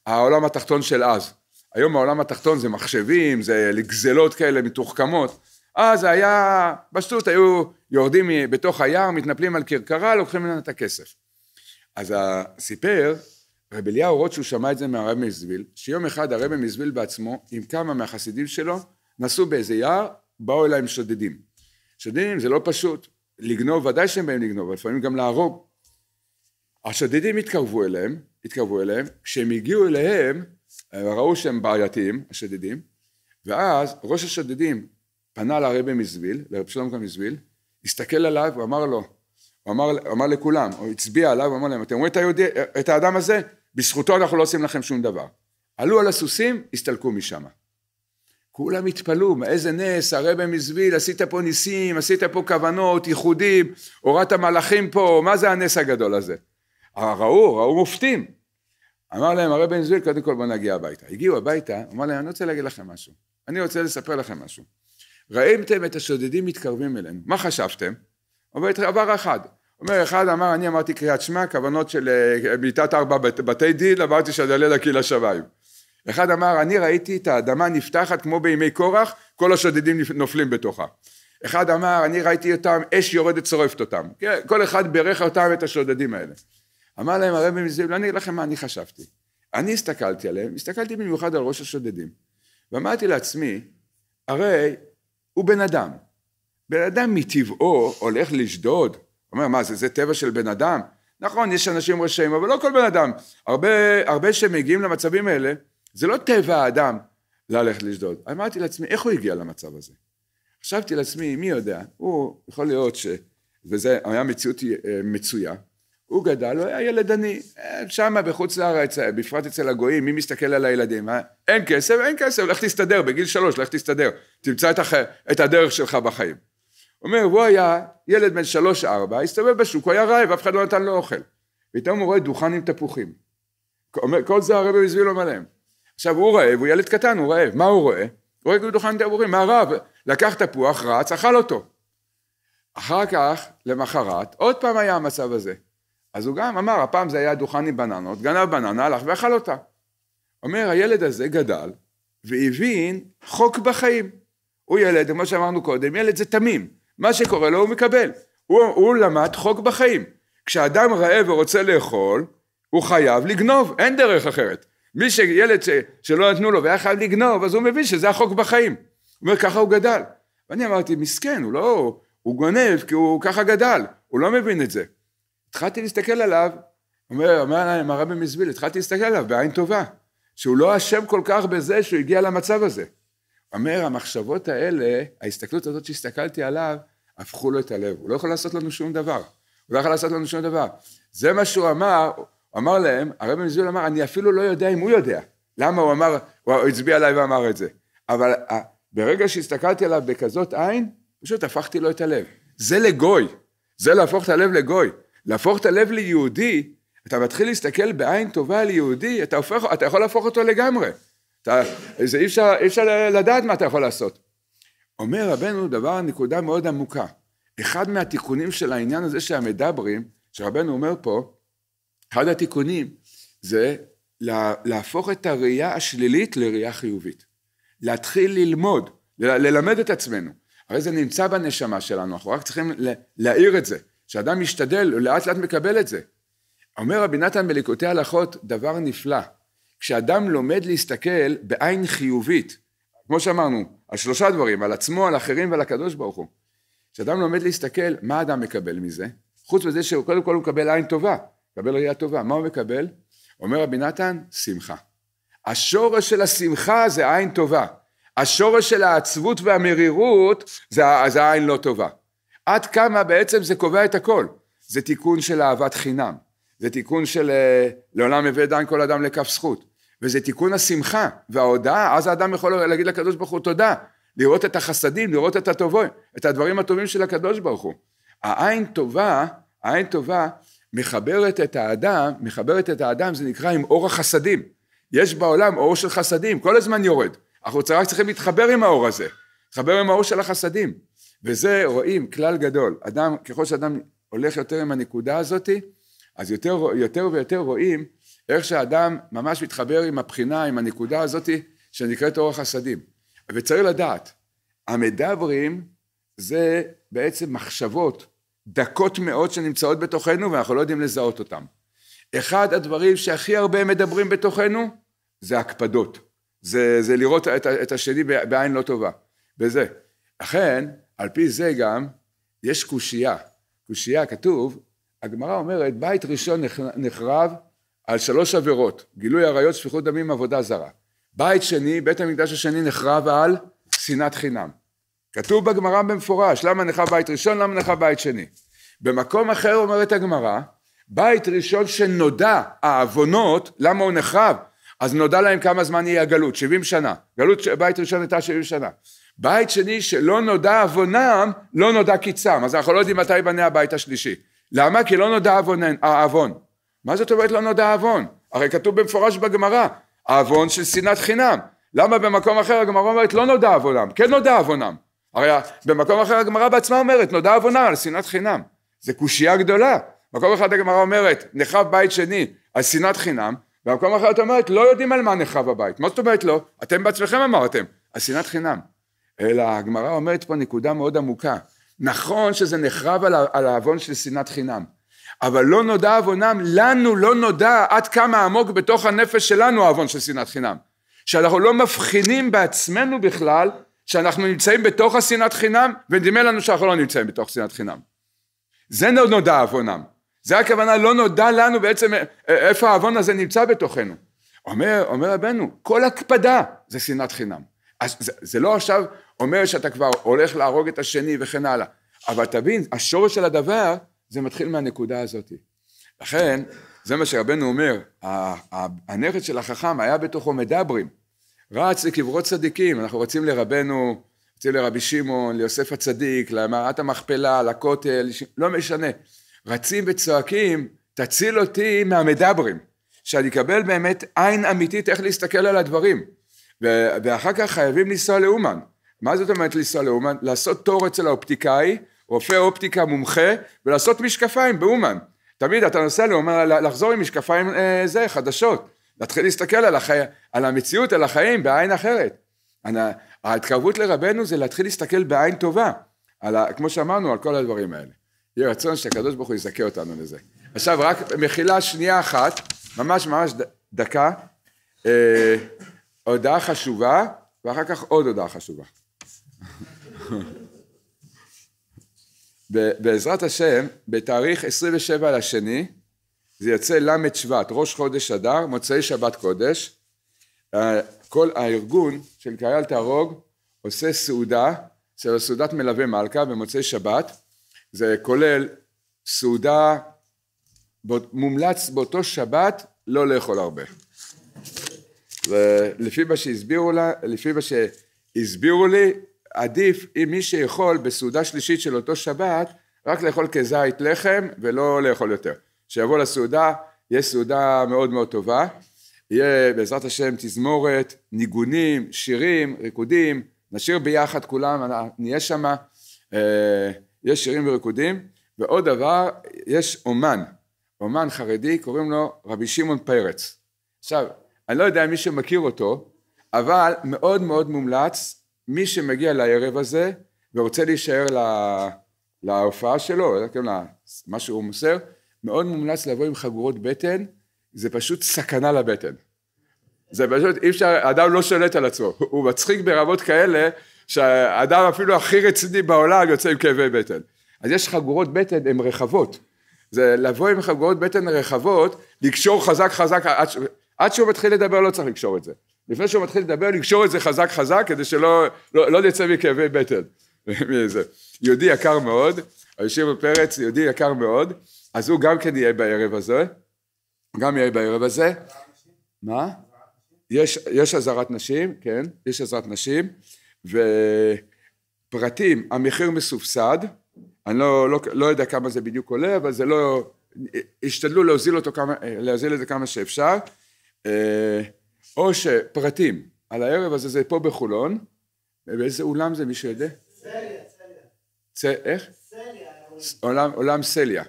העולם התחתון של אז, היום העולם התחתון זה מחשבים, זה לגזלות כאלה מתוחכמות, אז אה, היה, פשוט היו יורדים בתוך היער, מתנפלים על כרכרה, לוקחים ממנה את הכסף. אז סיפר רב אליהו רוט שהוא שמע את זה מהרב מזוויל, שיום אחד הרב מזוויל בעצמו עם כמה מהחסידים שלו נסעו באיזה יער, באו אליי עם שודדים. שודדים זה לא פשוט, לגנוב ודאי שהם באים לגנוב, אבל לפעמים גם להרוג. השודדים התקרבו אליהם, התקרבו אליהם, כשהם הגיעו אליהם הם ראו שהם בעייתיים, השודדים, ואז ראש השודדים פנה לרבי מזוויל, לרב שלום כאן מזוויל, הסתכל עליו ואמר לו, הוא אמר, הוא אמר לכולם, הוא הצביע עליו, הוא אמר להם, אתם רואים את, היהודי, את האדם הזה? בזכותו אנחנו לא עושים לכם שום דבר. עלו על הסוסים, הסתלקו משם. כולם התפלאו, איזה נס, הרבי מזוויל, עשית פה ניסים, עשית פה כוונות, ייחודים, הורדת מלאכים פה, מה זה הנס הגדול הזה? אה, ראו, ראו מופתים. אמר להם הרבי מזוויל, קודם כל בוא נגיע הביתה. הגיעו הביתה, אמר להם, אני רוצה להגיד לכם משהו, אני רוצה לספר לכם משהו. ראיתם את השודדים מתקרבים אלינו, מה חשבתם? עבר אחד. אומר אחד, אמר, אני אמרתי קריאת שמע, כוונות של אה, מיטת ארבע בתי דין, אמרתי שאני אעלה הקהילה שוויים. אחד אמר, אני ראיתי את האדמה נפתחת כמו בימי קורח, כל השודדים נופלים בתוכה. אחד אמר, אני ראיתי אותם, אש יורדת שורפת אותם. כן, כל אחד בירך אותם את השודדים האלה. אמר להם הרבי מזיב, לא נגיד לכם מה אני חשבתי. אני הסתכלתי עליהם, הסתכלתי במיוחד על ראש השודדים. ואמרתי לעצמי, הרי הוא בן אדם. בן אדם מטבעו הולך לשדוד. אומר, מה זה, זה טבע של בן אדם? נכון, יש אנשים רשעים, אבל לא כל בן אדם. הרבה, הרבה שמגיעים למצבים האלה, זה לא טבע האדם ללכת לשדוד. אמרתי לעצמי, איך הוא הגיע למצב הזה? חשבתי לעצמי, מי יודע, הוא יכול להיות ש... וזה היה מציאות אה, מצויה, הוא גדל, הוא היה ילד עני, אה, שם בחוץ לארץ, אה, בפרט אצל הגויים, מי מסתכל על הילדים? אה? אין כסף, אין כסף, לך תסתדר, בגיל שלוש, לך תסתדר, תמצא את, הח... את הדרך שלך בחיים. הוא אומר, הוא היה ילד בן שלוש-ארבע, הסתובב בשוק, הוא היה רעב, אף אחד לא נתן לו אוכל. פתאום הוא רואה דוכן עם תפוחים. כל זה הרבי מסביר לו מלא. עכשיו הוא רעב, הוא ילד קטן, הוא רעב, מה הוא רואה? הוא רואה כאילו דוכן תעבורים, מה רב? לקח תפוח, רץ, אכל אותו. אחר כך, למחרת, עוד פעם היה המצב הזה. אז הוא גם אמר, הפעם זה היה דוכן עם בננות, גנב בננה, הלך ואכל אותה. אומר, הילד הזה גדל והבין חוק בחיים. הוא ילד, כמו שאמרנו קודם, ילד זה תמים. מה שקורה לו הוא מקבל. הוא, הוא למד חוק בחיים. כשאדם רעב ורוצה לאכול, הוא חייב לגנוב, אין דרך אחרת. מי שילד ש, שלא נתנו לו והיה חייב לגנוב, אז הוא מבין שזה החוק בחיים. הוא אומר, ככה הוא גדל. ואני אמרתי, מסכן, הוא לא, הוא גונב כי הוא ככה גדל, הוא לא מבין את זה. התחלתי להסתכל עליו, אומר, אומר להם הרבי מזביל, התחלתי להסתכל עליו בעין טובה, שהוא לא אשם כל כך בזה שהוא הגיע למצב הזה. אומר, המחשבות האלה, ההסתכלות הזאת שהסתכלתי עליו, הפכו לו את הלב, הוא לא יכול לעשות לנו שום דבר. הוא לא יכול לעשות לנו שום דבר. זה מה שהוא אמר, אמר להם, הרב מזוז אמר, אני אפילו לא יודע אם הוא יודע. למה הוא אמר, הוא הצביע עליי ואמר את זה. אבל אה, ברגע שהסתכלתי עליו בכזאת עין, פשוט הפכתי לו את הלב. זה לגוי, זה להפוך את הלב לגוי. להפוך את הלב ליהודי, אתה מתחיל להסתכל בעין טובה על יהודי, אתה, הופך, אתה יכול להפוך אותו לגמרי. אתה, זה אי אפשר, אי אפשר לדעת מה אתה יכול לעשות. אומר רבנו דבר, נקודה מאוד עמוקה. אחד מהתיקונים של העניין הזה שהמדברים, שרבנו אומר פה, אחד התיקונים זה להפוך את הראייה השלילית לראייה חיובית. להתחיל ללמוד, ללמד את עצמנו. הרי זה נמצא בנשמה שלנו, אנחנו רק צריכים להעיר את זה. שאדם משתדל, הוא לאט לאט מקבל את זה. אומר רבי נתן בליקוטי הלכות דבר נפלא. כשאדם לומד להסתכל בעין חיובית, כמו שאמרנו, על שלושה דברים, על עצמו, על אחרים ועל הקדוש ברוך הוא. כשאדם לומד להסתכל, מה אדם מקבל מזה? חוץ מזה שקודם כל הוא מקבל עין טובה, מקבל ראייה טובה. מה הוא מקבל? אומר רבי נתן, שמחה. השורש של השמחה זה עין טובה. השורש של העצבות והמרירות זה, זה עין לא טובה. עד כמה בעצם זה קובע את הכל. זה תיקון של אהבת חינם. זה תיקון של אה, לעולם הביא דן כל אדם לכף זכות. וזה תיקון השמחה וההודעה, אז האדם יכול להגיד לקדוש ברוך הוא תודה, לראות את החסדים, לראות את הטובו, את הדברים הטובים של הקדוש ברוך הוא. העין טובה, העין טובה מחברת את האדם, מחברת את האדם זה נקרא עם אור החסדים. יש בעולם אור של חסדים, כל הזמן יורד. אנחנו רק צריכים להתחבר עם האור הזה, להתחבר עם האור של החסדים. וזה רואים כלל גדול. אדם, ככל שאדם הולך יותר עם הנקודה הזאת, אז יותר, יותר ויותר רואים איך שאדם ממש מתחבר עם הבחינה, עם הנקודה הזאת שנקראת אור החסדים. וצריך לדעת, המדברים זה בעצם מחשבות דקות מאוד שנמצאות בתוכנו ואנחנו לא יודעים לזהות אותן. אחד הדברים שהכי הרבה מדברים בתוכנו זה הקפדות, זה, זה לראות את, את השני בעין לא טובה, וזה. אכן, על פי זה גם, יש קושייה. קושייה, כתוב, הגמרא אומרת, בית ראשון נחרב על שלוש עבירות, גילוי עריות, שפיכות דמים, עבודה זרה. בית שני, בית המקדש השני נחרב על שנאת חינם. כתוב בגמרא במפורש, למה נכה בית ראשון, למה נכה בית שני. במקום אחר אומרת הגמרא, בית ראשון שנודע העוונות, למה הוא נחרב? אז נודע להם כמה זמן יהיה הגלות, 70 שנה. גלות בית ראשון הייתה 70 שנה. בית שני שלא נודע עוונם, לא נודע קיצם. אז אנחנו לא יודעים מתי ייבנה הבית השלישי. למה? כי לא נודע העוון. מה זאת אומרת לא נודע העוון? הרי כתוב במפורש בגמרא, העוון של שנאת חינם. למה במקום אחר הגמרא אומרת לא נודע עוונם, כן נודע עוונם. הרי במקום אחר הגמרא בעצמה אומרת, נודע עוונה על שנאת חינם. זה קושייה גדולה. במקום אחד הגמרא אומרת, נחרב בית שני על שנאת חינם, במקום אחר את אומרת, לא יודעים על מה נחרב הבית. מה זאת אומרת לא? אתם בעצמכם אמרתם, על שנאת חינם. אלא הגמרא אומרת פה נקודה מאוד עמוקה. נכון שזה נחרב על העוון של שנאת חינם, אבל לא נודע עוונם, לנו לא נודע עד כמה עמוק בתוך הנפש שלנו העוון של שנאת חינם. שאנחנו לא מבחינים בעצמנו בכלל שאנחנו נמצאים בתוך השנאת חינם, ונדמה לנו שאנחנו לא נמצאים בתוך שנאת חינם. זה לא נודע עוונם. זה הכוונה, לא נודע לנו בעצם אה, אה, איפה העוון הזה נמצא בתוכנו. אומר, אומר רבנו, כל הקפדה זה שנאת חינם. אז זה, זה לא עכשיו אומר שאתה כבר הולך להרוג את השני וכן הלאה. אבל תבין, השורש של הדבר, זה מתחיל מהנקודה הזאת. לכן, זה מה שרבנו אומר, הנכד של החכם היה בתוכו מדברים. רץ לקברות צדיקים, אנחנו רצים לרבנו, רצים לרבי שמעון, ליוסף הצדיק, למערת המכפלה, לכותל, לא משנה. רצים וצועקים, תציל אותי מהמדברים, שאני אקבל באמת עין אמיתית איך להסתכל על הדברים. ואחר כך חייבים לנסוע לאומן. מה זאת אומרת לנסוע לאומן? לעשות תור אצל האופטיקאי, רופא אופטיקה מומחה, ולעשות משקפיים באומן. תמיד אתה נוסע לאומן, לחזור עם משקפיים אה, זה, חדשות. להתחיל להסתכל על, החי... על המציאות, על החיים, בעין אחרת. ההתקרבות לרבנו זה להתחיל להסתכל בעין טובה, על ה... כמו שאמרנו, על כל הדברים האלה. יהיה רצון שהקדוש ברוך הוא יזכה אותנו לזה. עכשיו רק מחילה שנייה אחת, ממש ממש ד... דקה, אה, הודעה חשובה, ואחר כך עוד הודעה חשובה. בעזרת השם, בתאריך 27 לשני, זה יוצא ל' שבט, ראש חודש אדר, מוצאי שבת קודש. אה, כל הארגון של קהל תהרוג עושה סעודה, של סעודת מלווה מלכה במוצאי שבת, זה כולל סעודה, מומלץ באותו שבת לא לאכול הרבה. ולפי מה שהסבירו לה, לפי מה שהסבירו לי, עדיף אם מי שיכול בסעודה שלישית של אותו שבת, רק לאכול כזית לחם ולא לאכול יותר. שיבוא לסעודה, יש סעודה מאוד מאוד טובה, יהיה בעזרת השם תזמורת, ניגונים, שירים, ריקודים, נשיר ביחד כולם, נהיה שם, אה, יש שירים וריקודים, ועוד דבר, יש אומן, אומן חרדי, קוראים לו רבי שמעון פרץ. עכשיו, אני לא יודע מי שמכיר אותו, אבל מאוד מאוד מומלץ, מי שמגיע לערב הזה ורוצה להישאר לה, להופעה שלו, כן, מה שהוא מוסר, מאוד מומלץ לבוא עם חגורות בטן, זה פשוט סכנה לבטן. זה פשוט, אי אפשר, אדם לא שולט על עצמו, הוא מצחיק ברמות כאלה, שהאדם אפילו הכי רציני בעולם יוצא עם כאבי בטן. אז יש חגורות בטן, הן רחבות. זה לבוא עם חגורות בטן רחבות, לקשור חזק חזק, עד, ש... עד שהוא מתחיל לדבר לא צריך לקשור את זה. לפני שהוא מתחיל לדבר, לקשור את זה חזק חזק, כדי שלא לא, לא נצא מכאבי בטן. יהודי יקר מאוד, היושב בפרץ, יהודי יקר מאוד, אז הוא גם כן יהיה בערב הזה, גם יהיה בערב הזה. מה? יש, יש אזהרת נשים, כן, יש עזרת נשים, ופרטים, המחיר מסובסד, אני לא, לא, לא יודע כמה זה בדיוק עולה, אבל זה לא, השתדלו להוזיל, אותו כמה, להוזיל את זה כמה שאפשר, אה, או שפרטים, על הערב הזה זה פה בחולון, באיזה אולם זה מישהו יודע? סליה, סליה. צ... איך? סליה. עולם, עולם סליה.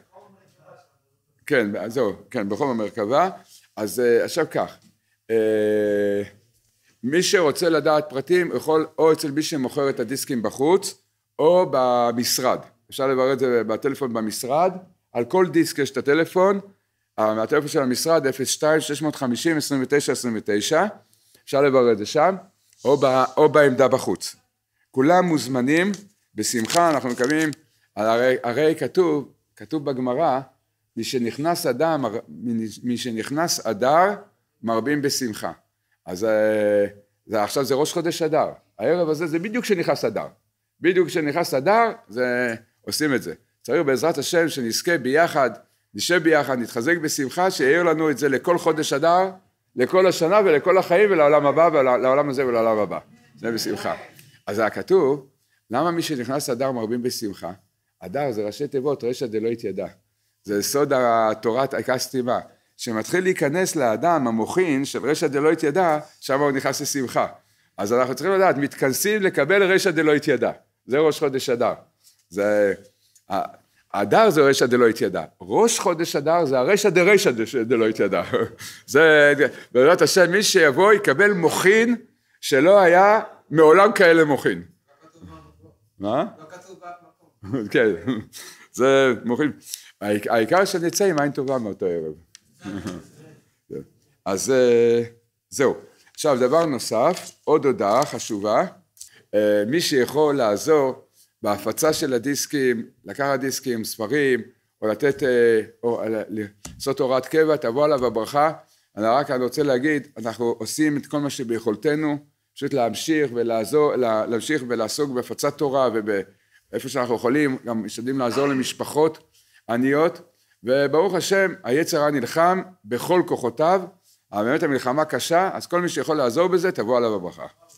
כן, אז אה, זהו, כן, בחום המרכבה. אז אה, עכשיו כך, אה, מי שרוצה לדעת פרטים יכול או אצל מי שמוכר את הדיסקים בחוץ או במשרד. אפשר לברר את זה בטלפון במשרד, על כל דיסק יש את הטלפון, הטלפון של המשרד 02-650-2929, אפשר לברר את זה שם, או, ב, או בעמדה בחוץ. כולם מוזמנים, בשמחה אנחנו מקווים, הרי, הרי כתוב, כתוב בגמרא משנכנס אדם, משנכנס אדר מרבים בשמחה. אז אה, זה, עכשיו זה ראש חודש אדר, הערב הזה זה בדיוק כשנכנס אדר. בדיוק כשנכנס אדר זה, עושים את זה. צריך בעזרת השם שנזכה ביחד, נשב ביחד, נתחזק בשמחה, שיעיר לנו את זה לכל חודש אדר, לכל השנה ולכל החיים ולעולם הבא ולעולם הזה ולעולם הבא. זה בשמחה. אז הכתוב, למה מי שנכנס אדר מרבים בשמחה? אדר זה ראשי תיבות, רשע דלא התיידע. זה יסוד התורת עיקה סתימה. כשמתחיל להיכנס לאדם המוחין של רשע דלא התיידע, שם הוא נכנס לשמחה. אז אנחנו צריכים לדעת, מתכנסים לקבל רשע דלא התיידע. זה ראש חודש אדר. זה... אדר זה רשע דלא התיידע. ראש חודש אדר זה הרשע דרשע דלא התיידע. זה... בעזרת השם, מי שיבוא יקבל מוחין שלא היה מעולם כאלה מוחין. לא מה? לא כתוב באף מקום. כן, זה מוחין. העיקר שנצא עם עין טובה מאותו ערב. אז אה, זהו. עכשיו, דבר נוסף, עוד הודעה חשובה, אה, מי שיכול לעזור בהפצה של הדיסקים, לקחת דיסקים, ספרים, או לתת, אה, או לעשות הוראת קבע, תבוא עליו הברכה. אני רק רוצה להגיד, אנחנו עושים את כל מה שביכולתנו, פשוט להמשיך ולעזור, להמשיך ולעסוק בהפצת תורה ובאיפה שאנחנו יכולים, גם משתדלים לעזור למשפחות עניות, וברוך השם, היצר הנלחם בכל כוחותיו, באמת המלחמה קשה, אז כל מי שיכול לעזור בזה, תבוא עליו הברכה.